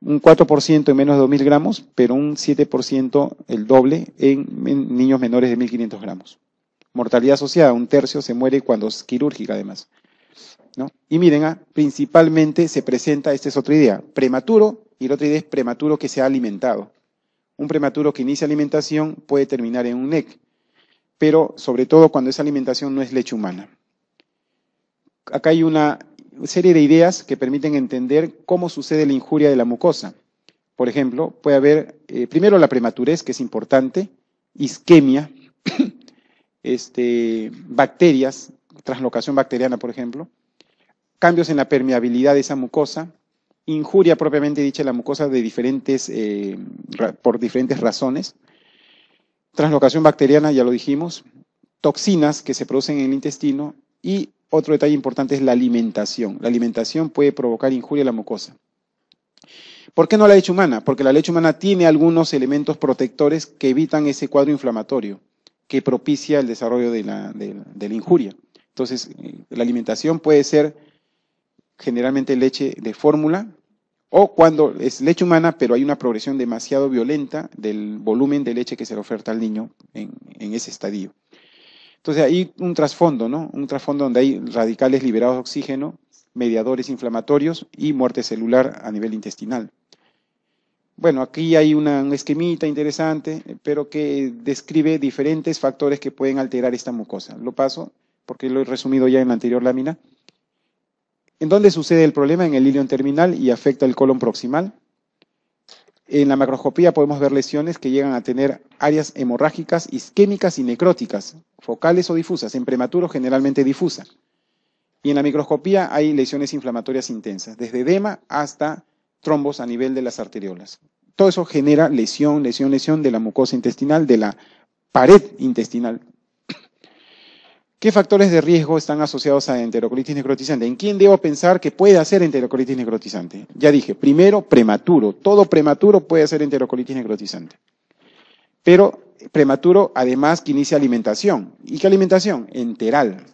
Un 4% en menos de 2.000 gramos, pero un 7%, el doble, en, niños menores de 1.500 gramos. Mortalidad asociada, un tercio se muere cuando es quirúrgica además. Y miren, ah, principalmente se presenta, esta es otra idea, prematuro, y la otra idea es prematuro que se ha alimentado un prematuro que inicia alimentación puede terminar en un NEC, pero sobre todo cuando esa alimentación no es leche humana. Acá hay una serie de ideas que permiten entender cómo sucede la injuria de la mucosa. Por ejemplo, puede haber eh, primero la prematurez, que es importante, isquemia, *coughs* este, bacterias, translocación bacteriana, por ejemplo, cambios en la permeabilidad de esa mucosa, injuria propiamente dicha la mucosa de diferentes, eh, por diferentes razones. Translocación bacteriana, ya lo dijimos, toxinas que se producen en el intestino y otro detalle importante es la alimentación. La alimentación puede provocar injuria a la mucosa. ¿Por qué no la leche humana? Porque la leche humana tiene algunos elementos protectores que evitan ese cuadro inflamatorio que propicia el desarrollo de la, de la injuria. Entonces, eh, la alimentación puede ser generalmente leche de fórmula, o cuando es leche humana, pero hay una progresión demasiado violenta del volumen de leche que se le oferta al niño en, ese estadio. Entonces hay un trasfondo, ¿no? Un trasfondo donde hay radicales liberados de oxígeno, mediadores inflamatorios y muerte celular a nivel intestinal. Bueno, aquí hay una, un esquemita interesante, pero que describe diferentes factores que pueden alterar esta mucosa. Lo paso porque lo he resumido ya en la anterior lámina. ¿En dónde sucede el problema? En el ilion terminal y afecta el colon proximal. En la macroscopía podemos ver lesiones que llegan a tener áreas hemorrágicas, isquémicas y necróticas, focales o difusas, en prematuro generalmente difusa. Y en la microscopía hay lesiones inflamatorias intensas, desde edema hasta trombos a nivel de las arteriolas. Todo eso genera lesión, lesión, lesión de la mucosa intestinal, de la pared intestinal ¿Qué factores de riesgo están asociados a enterocolitis necrotizante? ¿En quién debo pensar que puede hacer enterocolitis necrotizante? Ya dije, primero, prematuro. Todo prematuro puede hacer enterocolitis necrotizante. Pero prematuro, además, que inicia alimentación. ¿Y qué alimentación? Enteral.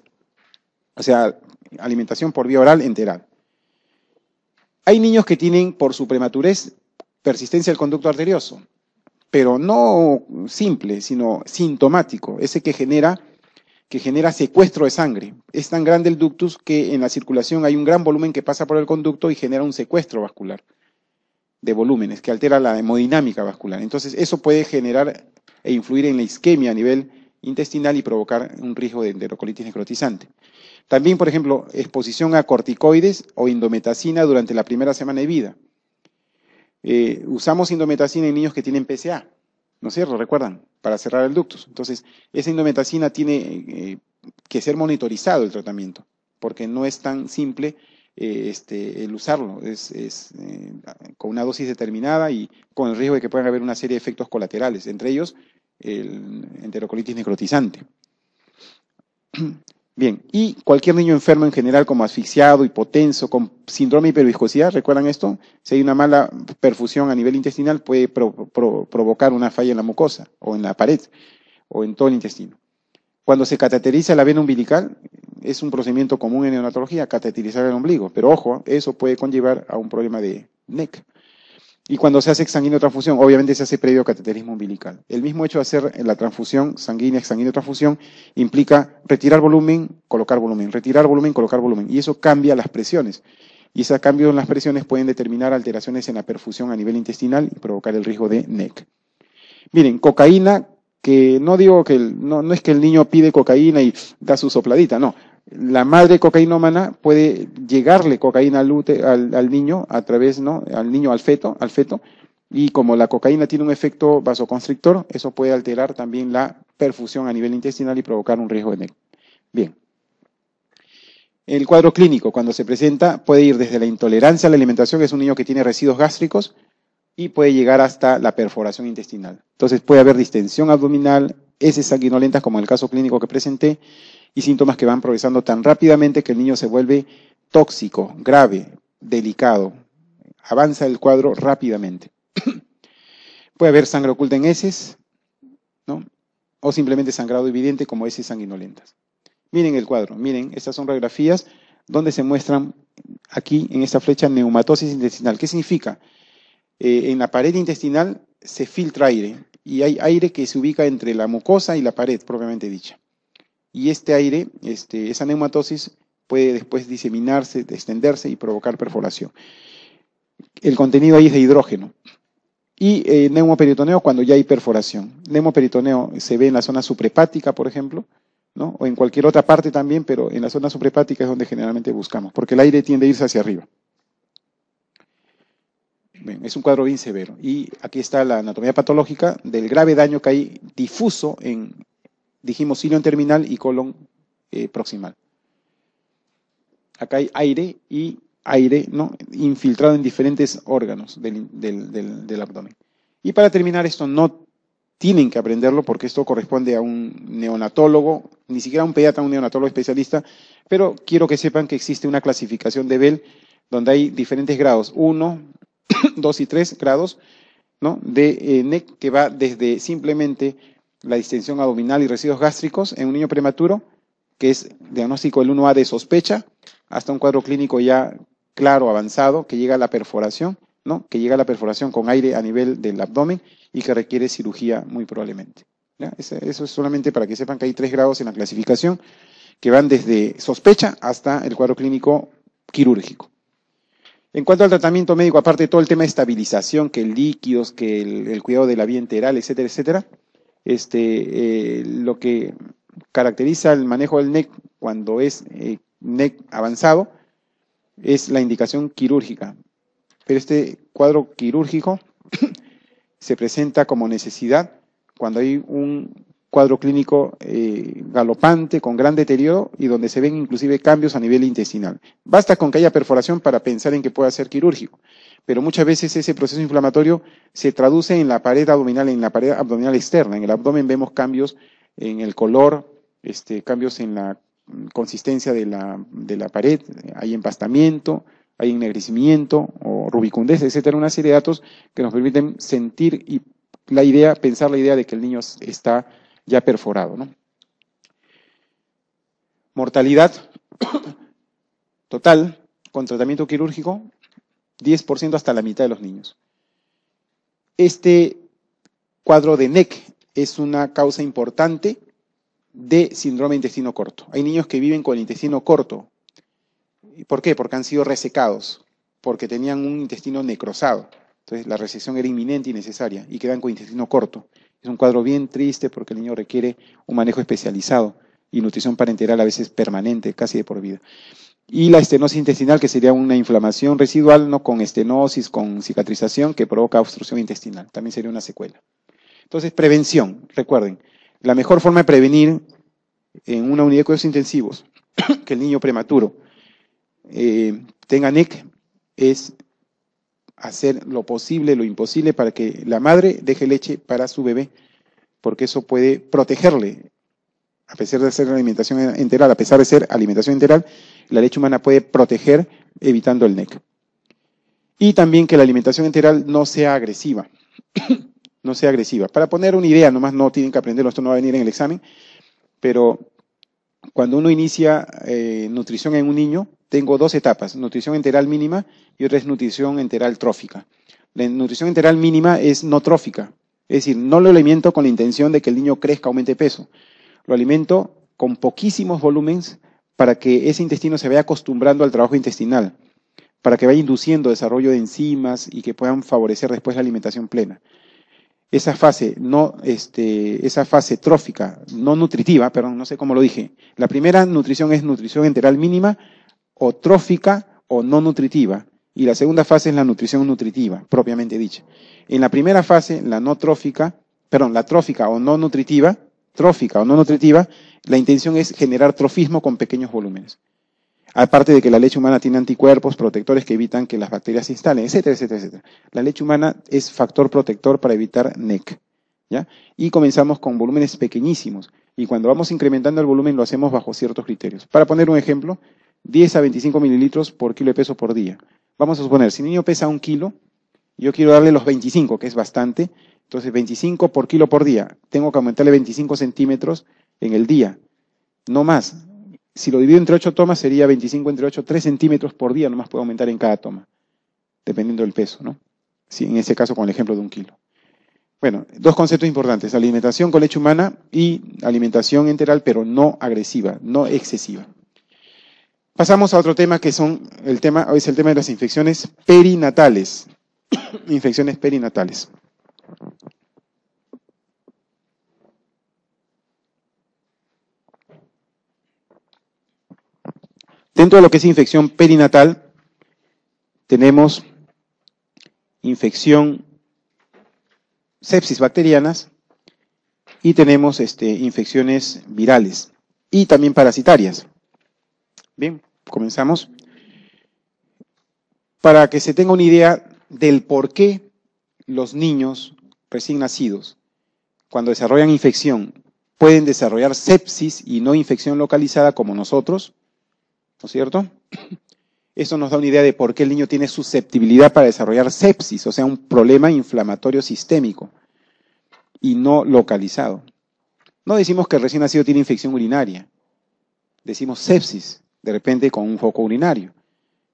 O sea, alimentación por vía oral enteral. Hay niños que tienen, por su prematurez, persistencia del conducto arterioso, pero no simple, sino sintomático, ese que genera que genera secuestro de sangre. Es tan grande el ductus que en la circulación hay un gran volumen que pasa por el conducto y genera un secuestro vascular de volúmenes que altera la hemodinámica vascular. Entonces, eso puede generar e influir en la isquemia a nivel intestinal y provocar un riesgo de enterocolitis necrotizante. También, por ejemplo, exposición a corticoides o indometacina durante la primera semana de vida. Eh, usamos indometacina en niños que tienen PCA ¿no es cierto? Recuerdan, para cerrar el ductus. Entonces, esa indometacina tiene eh, que ser monitorizado el tratamiento, porque no es tan simple eh, este, el usarlo, es, eh, con una dosis determinada y con el riesgo de que puedan haber una serie de efectos colaterales, entre ellos el enterocolitis necrotizante. Bien, y cualquier niño enfermo en general, como asfixiado, hipotenso, con síndrome de hiperviscosidad, ¿recuerdan esto? Si hay una mala perfusión a nivel intestinal, puede provocar una falla en la mucosa, o en la pared, o en todo el intestino. Cuando se cateteriza la vena umbilical, es un procedimiento común en neonatología, cateterizar el ombligo, pero ojo, eso puede conllevar a un problema de NEC. Y cuando se hace exanguíneo-transfusión, obviamente se hace previo cateterismo umbilical. El mismo hecho de hacer la transfusión sanguínea, transfusión implica retirar volumen, colocar volumen, retirar volumen, colocar volumen. Y eso cambia las presiones. Y ese cambio en las presiones pueden determinar alteraciones en la perfusión a nivel intestinal y provocar el riesgo de NEC. Miren, cocaína, que no digo que, no, no es que el niño pide cocaína y da su sopladita, no la madre cocainómana puede llegarle cocaína al, al, niño a través, ¿no? Al niño, al feto, al feto. Y como la cocaína tiene un efecto vasoconstrictor, eso puede alterar también la perfusión a nivel intestinal y provocar un riesgo de Bien. El cuadro clínico, cuando se presenta, puede ir desde la intolerancia a la alimentación, es un niño que tiene residuos gástricos, y puede llegar hasta la perforación intestinal. Entonces puede haber distensión abdominal, heces sanguinolentas, como en el caso clínico que presenté, y síntomas que van progresando tan rápidamente que el niño se vuelve tóxico, grave, delicado. Avanza el cuadro rápidamente. *clears throat* Puede haber sangre oculta en heces, ¿no? O simplemente sangrado evidente como heces sanguinolentas. Miren el cuadro, miren, estas son radiografías donde se muestran aquí en esta flecha neumatosis intestinal. ¿Qué significa? Eh, en la pared intestinal se filtra aire y hay aire que se ubica entre la mucosa y la pared propiamente dicha y este aire, este, esa neumatosis puede después diseminarse, extenderse y provocar perforación. El contenido ahí es de hidrógeno. Y eh, neumoperitoneo cuando ya hay perforación. Neumoperitoneo se ve en la zona suprepática, por ejemplo, ¿no? o en cualquier otra parte también, pero en la zona suprepática es donde generalmente buscamos, porque el aire tiende a irse hacia arriba. es un cuadro bien severo. Y aquí está la anatomía patológica del grave daño que hay difuso en Dijimos en terminal y colon eh, proximal. Acá hay aire y aire ¿no? infiltrado en diferentes órganos del, abdomen. Y para terminar, esto no tienen que aprenderlo porque esto corresponde a un neonatólogo, ni siquiera a un pediatra, un neonatólogo especialista, pero quiero que sepan que existe una clasificación de Bell donde hay diferentes grados, 1, 2 *coughs* y 3 grados ¿no? de eh, NEC que va desde simplemente la distensión abdominal y residuos gástricos en un niño prematuro, que es diagnóstico del 1A de sospecha, hasta un cuadro clínico ya claro, avanzado, que llega a la perforación, ¿no? que llega a la perforación con aire a nivel del abdomen y que requiere cirugía muy probablemente. Eso es solamente para que sepan que hay tres grados en la clasificación que van desde sospecha hasta el cuadro clínico quirúrgico. En cuanto al tratamiento médico, aparte de todo el tema de estabilización, que el líquidos, que el, el cuidado de la vía enteral, etcétera, etcétera, este, eh, lo que caracteriza el manejo del NEC cuando es eh, NEC avanzado es la indicación quirúrgica. Pero este cuadro quirúrgico *clears throat* se presenta como necesidad cuando hay un cuadro clínico eh, galopante, con gran deterioro y donde se ven inclusive cambios a nivel intestinal. Basta con que haya perforación para pensar en que pueda ser quirúrgico, pero muchas veces ese proceso inflamatorio se traduce en la pared abdominal, en la pared abdominal externa. En el abdomen vemos cambios en el color, este, cambios en la consistencia de la, de la pared, hay empastamiento, hay ennegrecimiento o rubicundez, etcétera, una serie de datos que nos permiten sentir y la idea, pensar la idea de que el niño está ya perforado. ¿no? Mortalidad *coughs* total con tratamiento quirúrgico, 10% hasta la mitad de los niños. Este cuadro de NEC es una causa importante de síndrome de intestino corto. Hay niños que viven con intestino corto. ¿Por qué? Porque han sido resecados, porque tenían un intestino necrosado. Entonces la resección era inminente y necesaria y quedan con intestino corto. Es un cuadro bien triste porque el niño requiere un manejo especializado y nutrición parenteral a veces permanente, casi de por vida. Y la estenosis intestinal, que sería una inflamación residual, no con estenosis, con cicatrización, que provoca obstrucción intestinal. También sería una secuela. Entonces, prevención. Recuerden, la mejor forma de prevenir en una unidad de cuidados intensivos *coughs* que el niño prematuro eh, tenga NEC es hacer lo posible, lo imposible para que la madre deje leche para su bebé, porque eso puede protegerle. A pesar de ser alimentación enteral, a pesar de ser alimentación enteral, la leche humana puede proteger evitando el NEC. Y también que la alimentación enteral no sea agresiva. *coughs* no sea agresiva. Para poner una idea, nomás no tienen que aprenderlo, esto no va a venir en el examen, pero cuando uno inicia eh, nutrición en un niño, tengo dos etapas, nutrición enteral mínima y otra es nutrición enteral trófica. La nutrición enteral mínima es no trófica, es decir, no lo alimento con la intención de que el niño crezca, aumente peso. Lo alimento con poquísimos volúmenes para que ese intestino se vaya acostumbrando al trabajo intestinal, para que vaya induciendo desarrollo de enzimas y que puedan favorecer después la alimentación plena. Esa fase, no, este, esa fase trófica, no nutritiva, perdón, no sé cómo lo dije. La primera nutrición es nutrición enteral mínima o trófica o no nutritiva, y la segunda fase es la nutrición nutritiva, propiamente dicha. En la primera fase, la no trófica, perdón, la trófica o no nutritiva, trófica o no nutritiva, la intención es generar trofismo con pequeños volúmenes. Aparte de que la leche humana tiene anticuerpos, protectores que evitan que las bacterias se instalen, etcétera, etcétera, etcétera. La leche humana es factor protector para evitar NEC. ¿ya? Y comenzamos con volúmenes pequeñísimos. Y cuando vamos incrementando el volumen lo hacemos bajo ciertos criterios. Para poner un ejemplo, 10 a 25 mililitros por kilo de peso por día. Vamos a suponer, si el niño pesa un kilo, yo quiero darle los 25, que es bastante, entonces 25 por kilo por día. Tengo que aumentarle 25 centímetros en el día, no más. Si lo divido entre 8 tomas, sería 25 entre 8, 3 centímetros por día, No más puedo aumentar en cada toma, dependiendo del peso, ¿no? Si, en ese caso, con el ejemplo de un kilo. Bueno, dos conceptos importantes, alimentación con leche humana y alimentación enteral, pero no agresiva, no excesiva. Pasamos a otro tema que son el tema, es el tema de las infecciones perinatales. *coughs* infecciones perinatales. Dentro de lo que es infección perinatal, tenemos infección sepsis bacterianas y tenemos este, infecciones virales y también parasitarias. Bien comenzamos, para que se tenga una idea del por qué los niños recién nacidos, cuando desarrollan infección, pueden desarrollar sepsis y no infección localizada como nosotros, ¿no es cierto? *clears throat* Eso nos da una idea de por qué el niño tiene susceptibilidad para desarrollar sepsis, o sea, un problema inflamatorio sistémico y no localizado. No decimos que el recién nacido tiene infección urinaria, decimos sepsis, de repente con un foco urinario,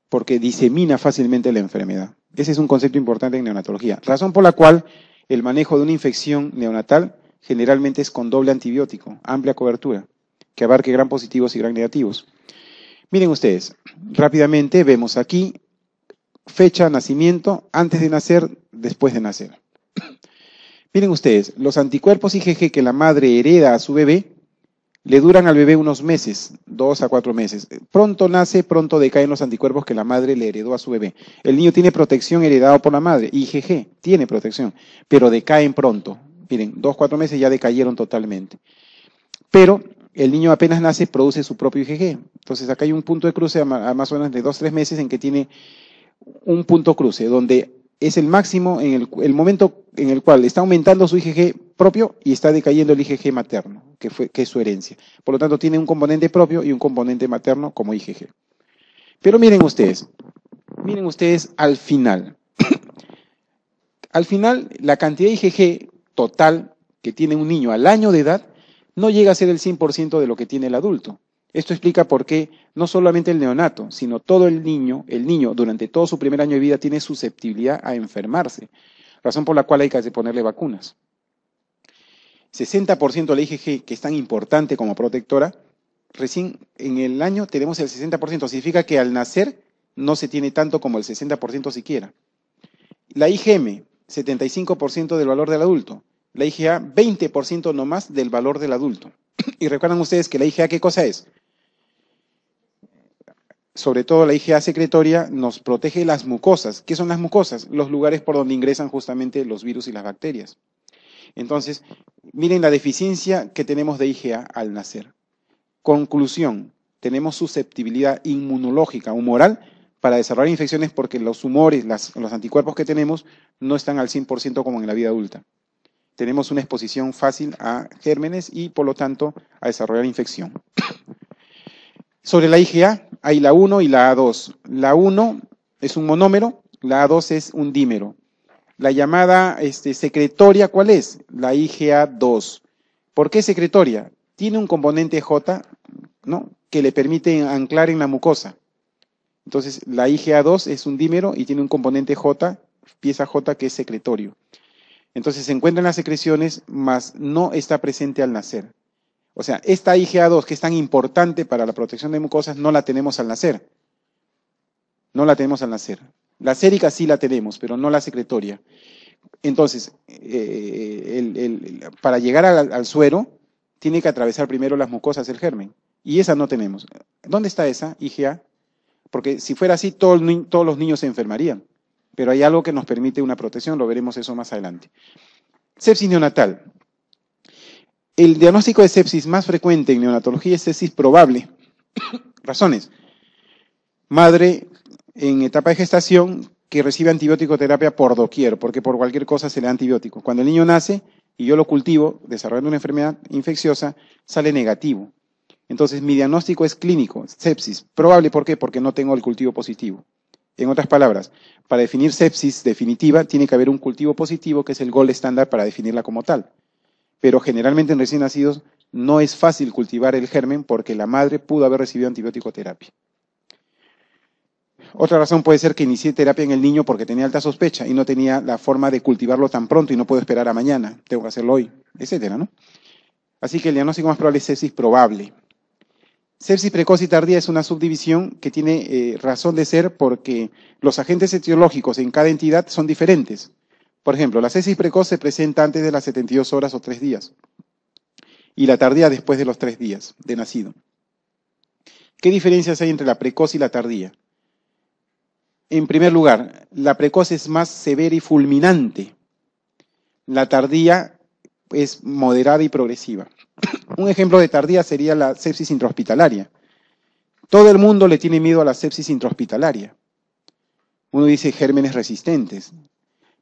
porque disemina fácilmente la enfermedad. Ese es un concepto importante en neonatología, razón por la cual el manejo de una infección neonatal generalmente es con doble antibiótico, amplia cobertura, que abarque gran positivos y gran negativos. Miren ustedes, rápidamente vemos aquí fecha, nacimiento, antes de nacer, después de nacer. *clears throat* Miren ustedes, los anticuerpos IgG que la madre hereda a su bebé le duran al bebé unos meses, dos a cuatro meses. Pronto nace, pronto decaen los anticuerpos que la madre le heredó a su bebé. El niño tiene protección heredada por la madre, IgG, tiene protección, pero decaen pronto. Miren, dos, cuatro meses ya decayeron totalmente. Pero el niño apenas nace, produce su propio IgG. Entonces acá hay un punto de cruce a más o menos de dos, tres meses en que tiene un punto cruce, donde es el máximo en el, el momento en el cual está aumentando su IgG propio y está decayendo el IgG materno, que, fue, que es su herencia. Por lo tanto, tiene un componente propio y un componente materno como IgG. Pero miren ustedes, miren ustedes al final. *clears throat* al final, la cantidad de IgG total que tiene un niño al año de edad no llega a ser el 100% de lo que tiene el adulto. Esto explica por qué no solamente el neonato, sino todo el niño, el niño durante todo su primer año de vida tiene susceptibilidad a enfermarse, razón por la cual hay que ponerle vacunas. 60% de la IgG, que es tan importante como protectora, recién en el año tenemos el 60%. Significa que al nacer no se tiene tanto como el 60% siquiera. La IgM, 75% del valor del adulto. La IgA, 20% nomás del valor del adulto. *clears throat* Y recuerdan ustedes que la IgA, ¿qué cosa es? Sobre todo la IgA secretoria nos protege las mucosas. ¿Qué son las mucosas? Los lugares por donde ingresan justamente los virus y las bacterias. Entonces, miren la deficiencia que tenemos de IgA al nacer. Conclusión, tenemos susceptibilidad inmunológica humoral para desarrollar infecciones porque los humores, los anticuerpos que tenemos no están al 100% como en la vida adulta. Tenemos una exposición fácil a gérmenes y por lo tanto a desarrollar infección. *clears throat* Sobre la IgA hay la 1 y la A2. La 1 es un monómero, la A2 es un dímero. La llamada este, secretoria, ¿cuál es? La IGA2. ¿Por qué secretoria? Tiene un componente J, ¿no? Que le permite anclar en la mucosa. Entonces, la IGA2 es un dímero y tiene un componente J, pieza J que es secretorio. Entonces, se encuentra en las secreciones, mas no está presente al nacer. O sea, esta IGA2 que es tan importante para la protección de mucosas no la tenemos al nacer. No la tenemos al nacer. La sérica sí la tenemos, pero no la secretoria. Entonces, eh, para llegar al, suero, tiene que atravesar primero las mucosas el germen. Y esa no tenemos. ¿Dónde está esa, IgA? Porque si fuera así, todos los niños se enfermarían. Pero hay algo que nos permite una protección, lo veremos eso más adelante. Sepsis neonatal. El diagnóstico de sepsis más frecuente en neonatología es sepsis probable. *coughs* Razones. Madre en etapa de gestación que recibe antibiótico terapia por doquier, porque por cualquier cosa se le da antibiótico. Cuando el niño nace y yo lo cultivo, desarrollando una enfermedad infecciosa, sale negativo. Entonces, mi diagnóstico es clínico, sepsis. Probable, ¿por qué? Porque no tengo el cultivo positivo. En otras palabras, para definir sepsis definitiva, tiene que haber un cultivo positivo, que es el gol estándar para definirla como tal. Pero generalmente en recién nacidos no es fácil cultivar el germen porque la madre pudo haber recibido antibiótico terapia. Otra razón puede ser que inicié terapia en el niño porque tenía alta sospecha y no tenía la forma de cultivarlo tan pronto y no puedo esperar a mañana, tengo que hacerlo hoy, etcétera, ¿no? Así que el diagnóstico más probable es sepsis probable. Sepsis precoz y tardía es una subdivisión que tiene eh, razón de ser porque los agentes etiológicos en cada entidad son diferentes. Por ejemplo, la sepsis precoz se presenta antes de las 72 horas o tres días y la tardía después de los tres días de nacido. ¿Qué diferencias hay entre la precoz y la tardía? En primer lugar, la precoz es más severa y fulminante. La tardía es moderada y progresiva. *coughs* Un ejemplo de tardía sería la sepsis intrahospitalaria. Todo el mundo le tiene miedo a la sepsis intrahospitalaria. Uno dice gérmenes resistentes.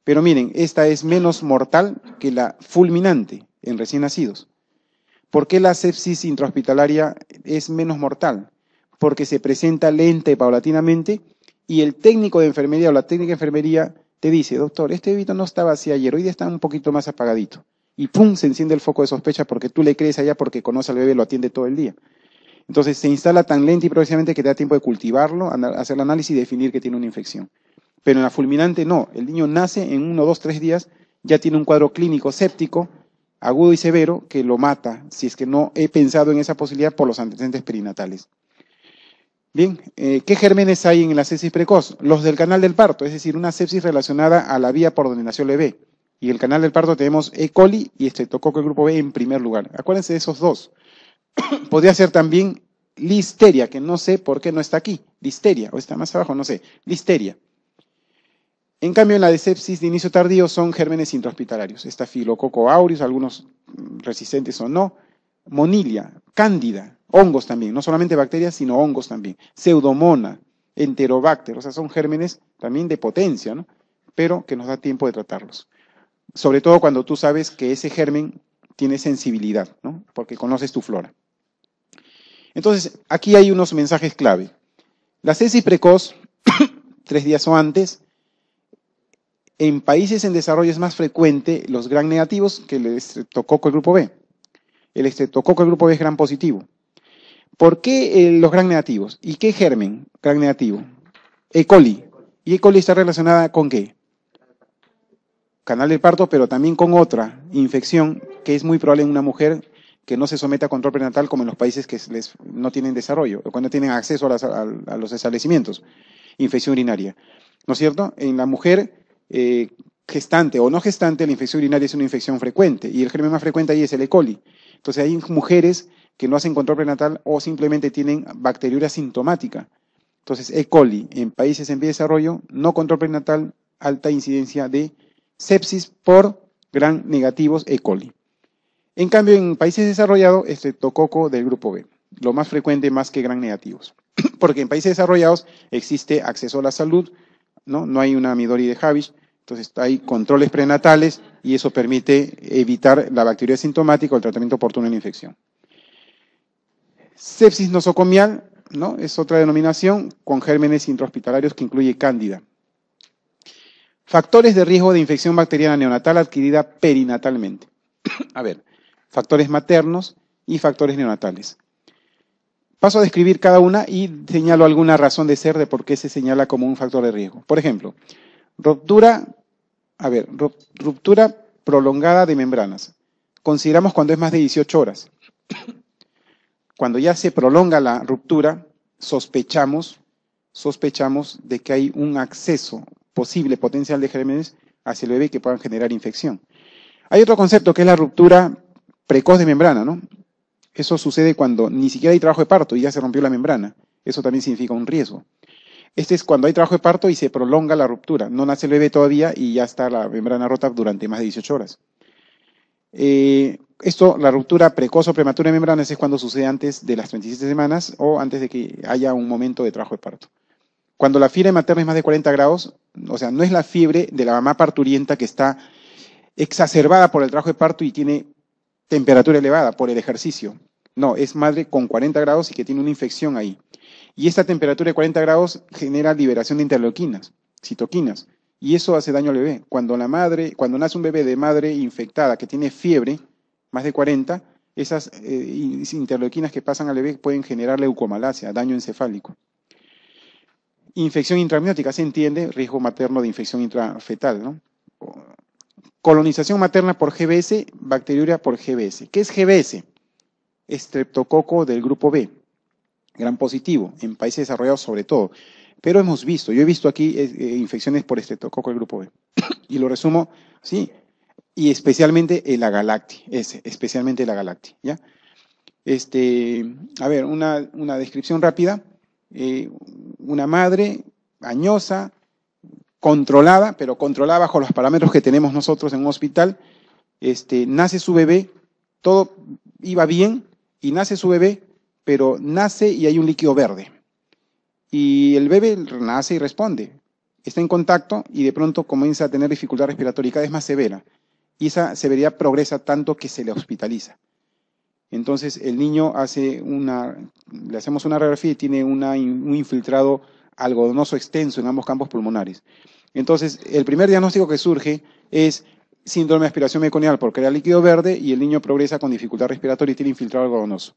Pero miren, esta es menos mortal que la fulminante en recién nacidos. ¿Por qué la sepsis intrahospitalaria es menos mortal? Porque se presenta lenta y paulatinamente y el técnico de enfermería o la técnica de enfermería te dice, doctor, este bebito no estaba así ayer, hoy día está un poquito más apagadito. Y pum, se enciende el foco de sospecha porque tú le crees allá porque conoce al bebé, lo atiende todo el día. Entonces se instala tan lento y progresivamente que te da tiempo de cultivarlo, hacer el análisis y definir que tiene una infección. Pero en la fulminante no, el niño nace en uno, dos, tres días, ya tiene un cuadro clínico séptico, agudo y severo, que lo mata, si es que no he pensado en esa posibilidad por los antecedentes perinatales. Bien, eh, ¿qué gérmenes hay en la sepsis precoz? Los del canal del parto, es decir, una sepsis relacionada a la vía por donde nació el bebé. Y el canal del parto tenemos E. coli y estreptococo grupo B en primer lugar. Acuérdense de esos dos. *clears throat* Podría ser también listeria, que no sé por qué no está aquí. Listeria, o está más abajo, no sé. Listeria. En cambio, en la de sepsis de inicio tardío son gérmenes intrahospitalarios. Esta filococo aureus, algunos mm, resistentes o no. Monilia, cándida, Hongos también, no solamente bacterias, sino hongos también. Pseudomona, enterobacter, o sea, son gérmenes también de potencia, ¿no? Pero que nos da tiempo de tratarlos. Sobre todo cuando tú sabes que ese germen tiene sensibilidad, ¿no? Porque conoces tu flora. Entonces, aquí hay unos mensajes clave. La cesis precoz, *coughs* tres días o antes, en países en desarrollo es más frecuente los gran negativos que el estreptococo el grupo B. El estreptococo del grupo B es gran positivo. ¿Por qué eh, los gran negativos? ¿Y qué germen gran negativo? E. coli. ¿Y E. coli está relacionada con qué? Canal del parto, pero también con otra infección que es muy probable en una mujer que no se someta a control prenatal como en los países que no tienen desarrollo o cuando tienen acceso a, los establecimientos. Infección urinaria. ¿No es cierto? En la mujer eh, gestante o no gestante, la infección urinaria es una infección frecuente y el germen más frecuente ahí es el E. coli. Entonces hay mujeres que no hacen control prenatal o simplemente tienen bacteriuria sintomática. Entonces, E. coli en países en vía de desarrollo, no control prenatal, alta incidencia de sepsis por gran negativos E. coli. En cambio, en países desarrollados, este tococo del grupo B, lo más frecuente más que gran negativos. *clears throat* Porque en países desarrollados existe acceso a la salud, no, hay una amidori de entonces hay controles prenatales y eso permite evitar la bacteria sintomática o el tratamiento oportuno de la infección. Sepsis nosocomial, ¿no? Es otra denominación con gérmenes intrahospitalarios que incluye cándida. Factores de riesgo de infección bacteriana neonatal adquirida perinatalmente. *clears throat* a ver, factores maternos y factores neonatales. Paso a describir cada una y señalo alguna razón de ser de por qué se señala como un factor de riesgo. Por ejemplo, ruptura, a ver, ruptura prolongada de membranas. Consideramos cuando es más de 18 horas. *clears throat* cuando ya se prolonga la ruptura, sospechamos, sospechamos de que hay un acceso posible, potencial de gérmenes hacia el bebé que puedan generar infección. Hay otro concepto que es la ruptura precoz de membrana, ¿no? Eso sucede cuando ni siquiera hay trabajo de parto y ya se rompió la membrana. Eso también significa un riesgo. Este es cuando hay trabajo de parto y se prolonga la ruptura. No nace el bebé todavía y ya está la membrana rota durante más de 18 horas. Eh, esto, la ruptura precoz o prematura de membranas es cuando sucede antes de las 37 semanas o antes de que haya un momento de trabajo de parto. Cuando la fiebre materna es más de 40 grados, o sea, no es la fiebre de la mamá parturienta que está exacerbada por el trabajo de parto y tiene temperatura elevada por el ejercicio. No, es madre con 40 grados y que tiene una infección ahí. Y esta temperatura de 40 grados genera liberación de interleuquinas, citoquinas, y eso hace daño al bebé. Cuando la madre, cuando nace un bebé de madre infectada que tiene fiebre, más de 40, esas eh, interleuquinas que pasan al bebé pueden generar leucomalacia, daño encefálico. Infección intramiótica se entiende, riesgo materno de infección intrafetal. Colonización materna por GBS, bacteriuria por GBS. ¿Qué es GBS? Estreptococo del grupo B, gran positivo, en países desarrollados sobre todo. Pero hemos visto, yo he visto aquí eh, eh, infecciones por estreptococo del grupo B. *coughs* y lo resumo, sí, y especialmente la Galacti, ese, especialmente la Galacti, este, a ver, una, descripción rápida. Eh, una madre añosa, controlada, pero controlada bajo los parámetros que tenemos nosotros en un hospital. Este, nace su bebé, todo iba bien y nace su bebé, pero nace y hay un líquido verde. Y el bebé nace y responde. Está en contacto y de pronto comienza a tener dificultad respiratoria cada vez más severa y esa severidad progresa tanto que se le hospitaliza. Entonces el niño hace una, le hacemos una radiografía y tiene un infiltrado algodonoso extenso en ambos campos pulmonares. Entonces el primer diagnóstico que surge es síndrome de aspiración meconial porque era líquido verde y el niño progresa con dificultad respiratoria y tiene infiltrado algodonoso.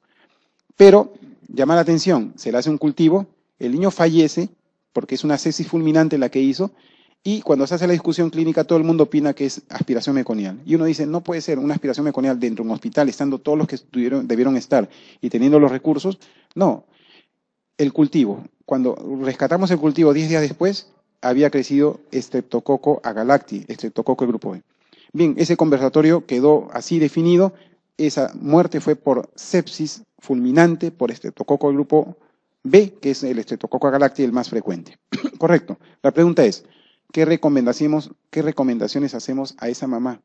Pero llama la atención, se le hace un cultivo, el niño fallece porque es una sepsis fulminante la que hizo y cuando se hace la discusión clínica, todo el mundo opina que es aspiración meconial. Y uno dice, no puede ser una aspiración meconial dentro de un hospital, estando todos los que debieron estar y teniendo los recursos. No, el cultivo. Cuando rescatamos el cultivo 10 días después, había crecido estreptococo agalacti, estreptococo grupo B. Bien, ese conversatorio quedó así definido. Esa muerte fue por sepsis fulminante por estreptococo grupo B, que es el Streptococo agalacti el más frecuente. *coughs* Correcto. La pregunta es, ¿Qué recomendaciones, qué recomendaciones hacemos a esa mamá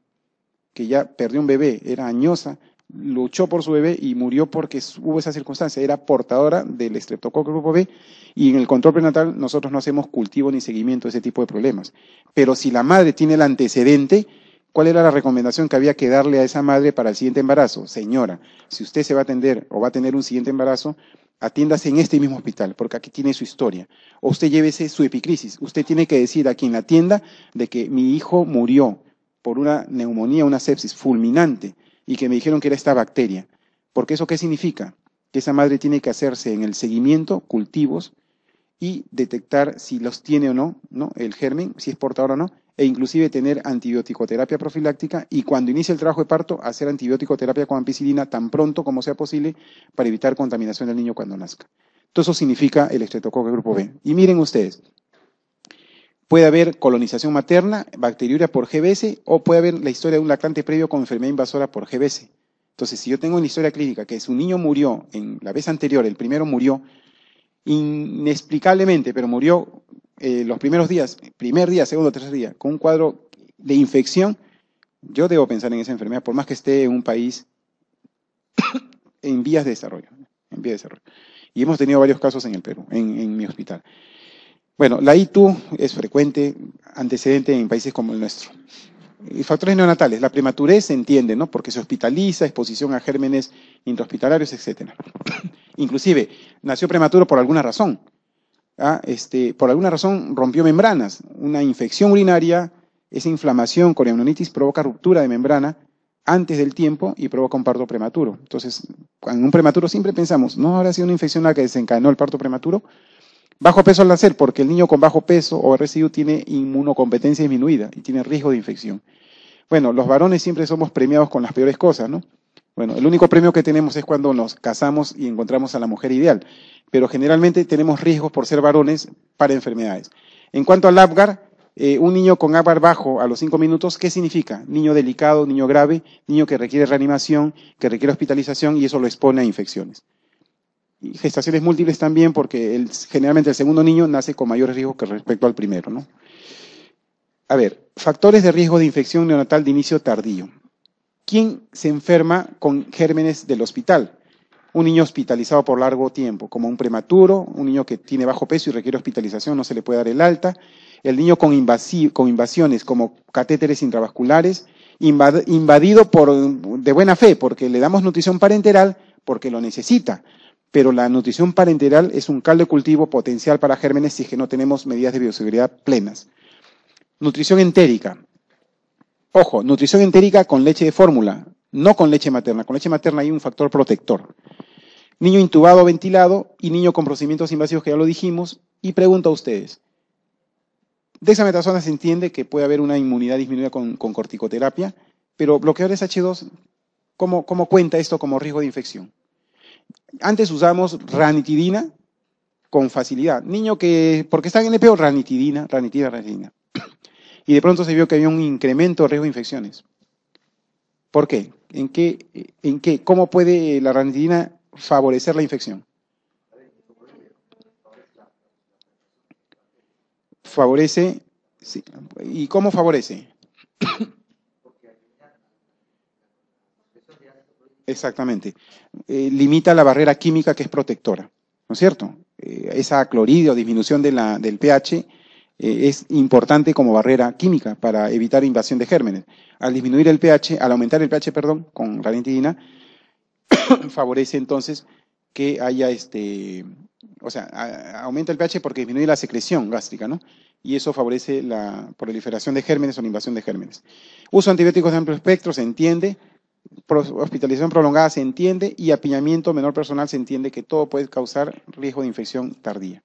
que ya perdió un bebé, era añosa, luchó por su bebé y murió porque hubo esa circunstancia, era portadora del estreptococo grupo B y en el control prenatal nosotros no hacemos cultivo ni seguimiento de ese tipo de problemas. Pero si la madre tiene el antecedente, ¿cuál era la recomendación que había que darle a esa madre para el siguiente embarazo? Señora, si usted se va a atender o va a tener un siguiente embarazo, Atiéndase en este mismo hospital, porque aquí tiene su historia. O usted llévese su epicrisis. Usted tiene que decir aquí en la tienda de que mi hijo murió por una neumonía, una sepsis fulminante, y que me dijeron que era esta bacteria. Porque eso qué significa? Que esa madre tiene que hacerse en el seguimiento cultivos y detectar si los tiene o no, ¿no? El germen, si es portador o no, e inclusive tener antibiótico-terapia profiláctica y cuando inicie el trabajo de parto hacer antibiótico-terapia con ampicilina tan pronto como sea posible para evitar contaminación del niño cuando nazca. Todo eso significa el estreptococo grupo B. Y miren ustedes, puede haber colonización materna, bacteriuria por GBS o puede haber la historia de un lactante previo con enfermedad invasora por GBS. Entonces, si yo tengo una historia clínica que su niño murió en la vez anterior, el primero murió, inexplicablemente, pero murió eh, los primeros días, primer día, segundo, tercer día, con un cuadro de infección, yo debo pensar en esa enfermedad, por más que esté en un país *coughs* en vías de desarrollo. En vías de desarrollo. Y hemos tenido varios casos en el Perú, en, mi hospital. Bueno, la ITU es frecuente, antecedente en países como el nuestro. factores neonatales, la prematurez se entiende, ¿no? Porque se hospitaliza, exposición a gérmenes intrahospitalarios, etc. *coughs* Inclusive, nació prematuro por alguna razón. ¿ah? este, por alguna razón rompió membranas. Una infección urinaria, esa inflamación con provoca ruptura de membrana antes del tiempo y provoca un parto prematuro. Entonces, en un prematuro siempre pensamos, ¿no habrá sido una infección la que desencadenó el parto prematuro? Bajo peso al nacer, porque el niño con bajo peso o residuo tiene inmunocompetencia disminuida y tiene riesgo de infección. Bueno, los varones siempre somos premiados con las peores cosas, ¿no? Bueno, el único premio que tenemos es cuando nos casamos y encontramos a la mujer ideal, pero generalmente tenemos riesgos por ser varones para enfermedades. En cuanto al APGAR, eh, un niño con APGAR bajo a los cinco minutos, ¿qué significa? Niño delicado, niño grave, niño que requiere reanimación, que requiere hospitalización y eso lo expone a infecciones. Y gestaciones múltiples también, porque generalmente el segundo niño nace con mayores riesgos que respecto al primero. ¿no? A ver, factores de riesgo de infección neonatal de inicio tardío. ¿Quién se enferma con gérmenes del hospital? Un niño hospitalizado por largo tiempo, como un prematuro, un niño que tiene bajo peso y requiere hospitalización, no se le puede dar el alta, el niño con, invasiones como catéteres intravasculares, invadido por, de buena fe, porque le damos nutrición parenteral porque lo necesita, pero la nutrición parenteral es un caldo de cultivo potencial para gérmenes si es que no tenemos medidas de bioseguridad plenas. Nutrición entérica. Ojo, nutrición entérica con leche de fórmula, no con leche materna. Con leche materna hay un factor protector. Niño intubado, ventilado y niño con procedimientos invasivos, que ya lo dijimos. Y pregunto a ustedes, de esa metasona se entiende que puede haber una inmunidad disminuida con, corticoterapia, pero bloqueadores H2, ¿cómo, cuenta esto como riesgo de infección? Antes usamos ranitidina con facilidad. Niño que, porque está en peor? ranitidina, ranitidina, ranitidina y de pronto se vio que había un incremento de riesgo de infecciones. ¿Por qué? ¿En qué, en qué? ¿Cómo puede la ranitidina favorecer la infección? Favorece, sí. ¿y cómo favorece? Exactamente. Eh, limita la barrera química que es protectora, ¿no es cierto? Eh, esa cloride o disminución de la, del pH eh, es importante como barrera química para evitar invasión de gérmenes. Al disminuir el pH, al aumentar el pH, perdón, con ranitidina, *coughs* favorece entonces que haya este, o sea, aumenta el pH porque disminuye la secreción gástrica, ¿no? Y eso favorece la proliferación de gérmenes o la invasión de gérmenes. Uso antibióticos de amplio espectro se entiende, hospitalización prolongada se entiende y apiñamiento menor personal se entiende que todo puede causar riesgo de infección tardía.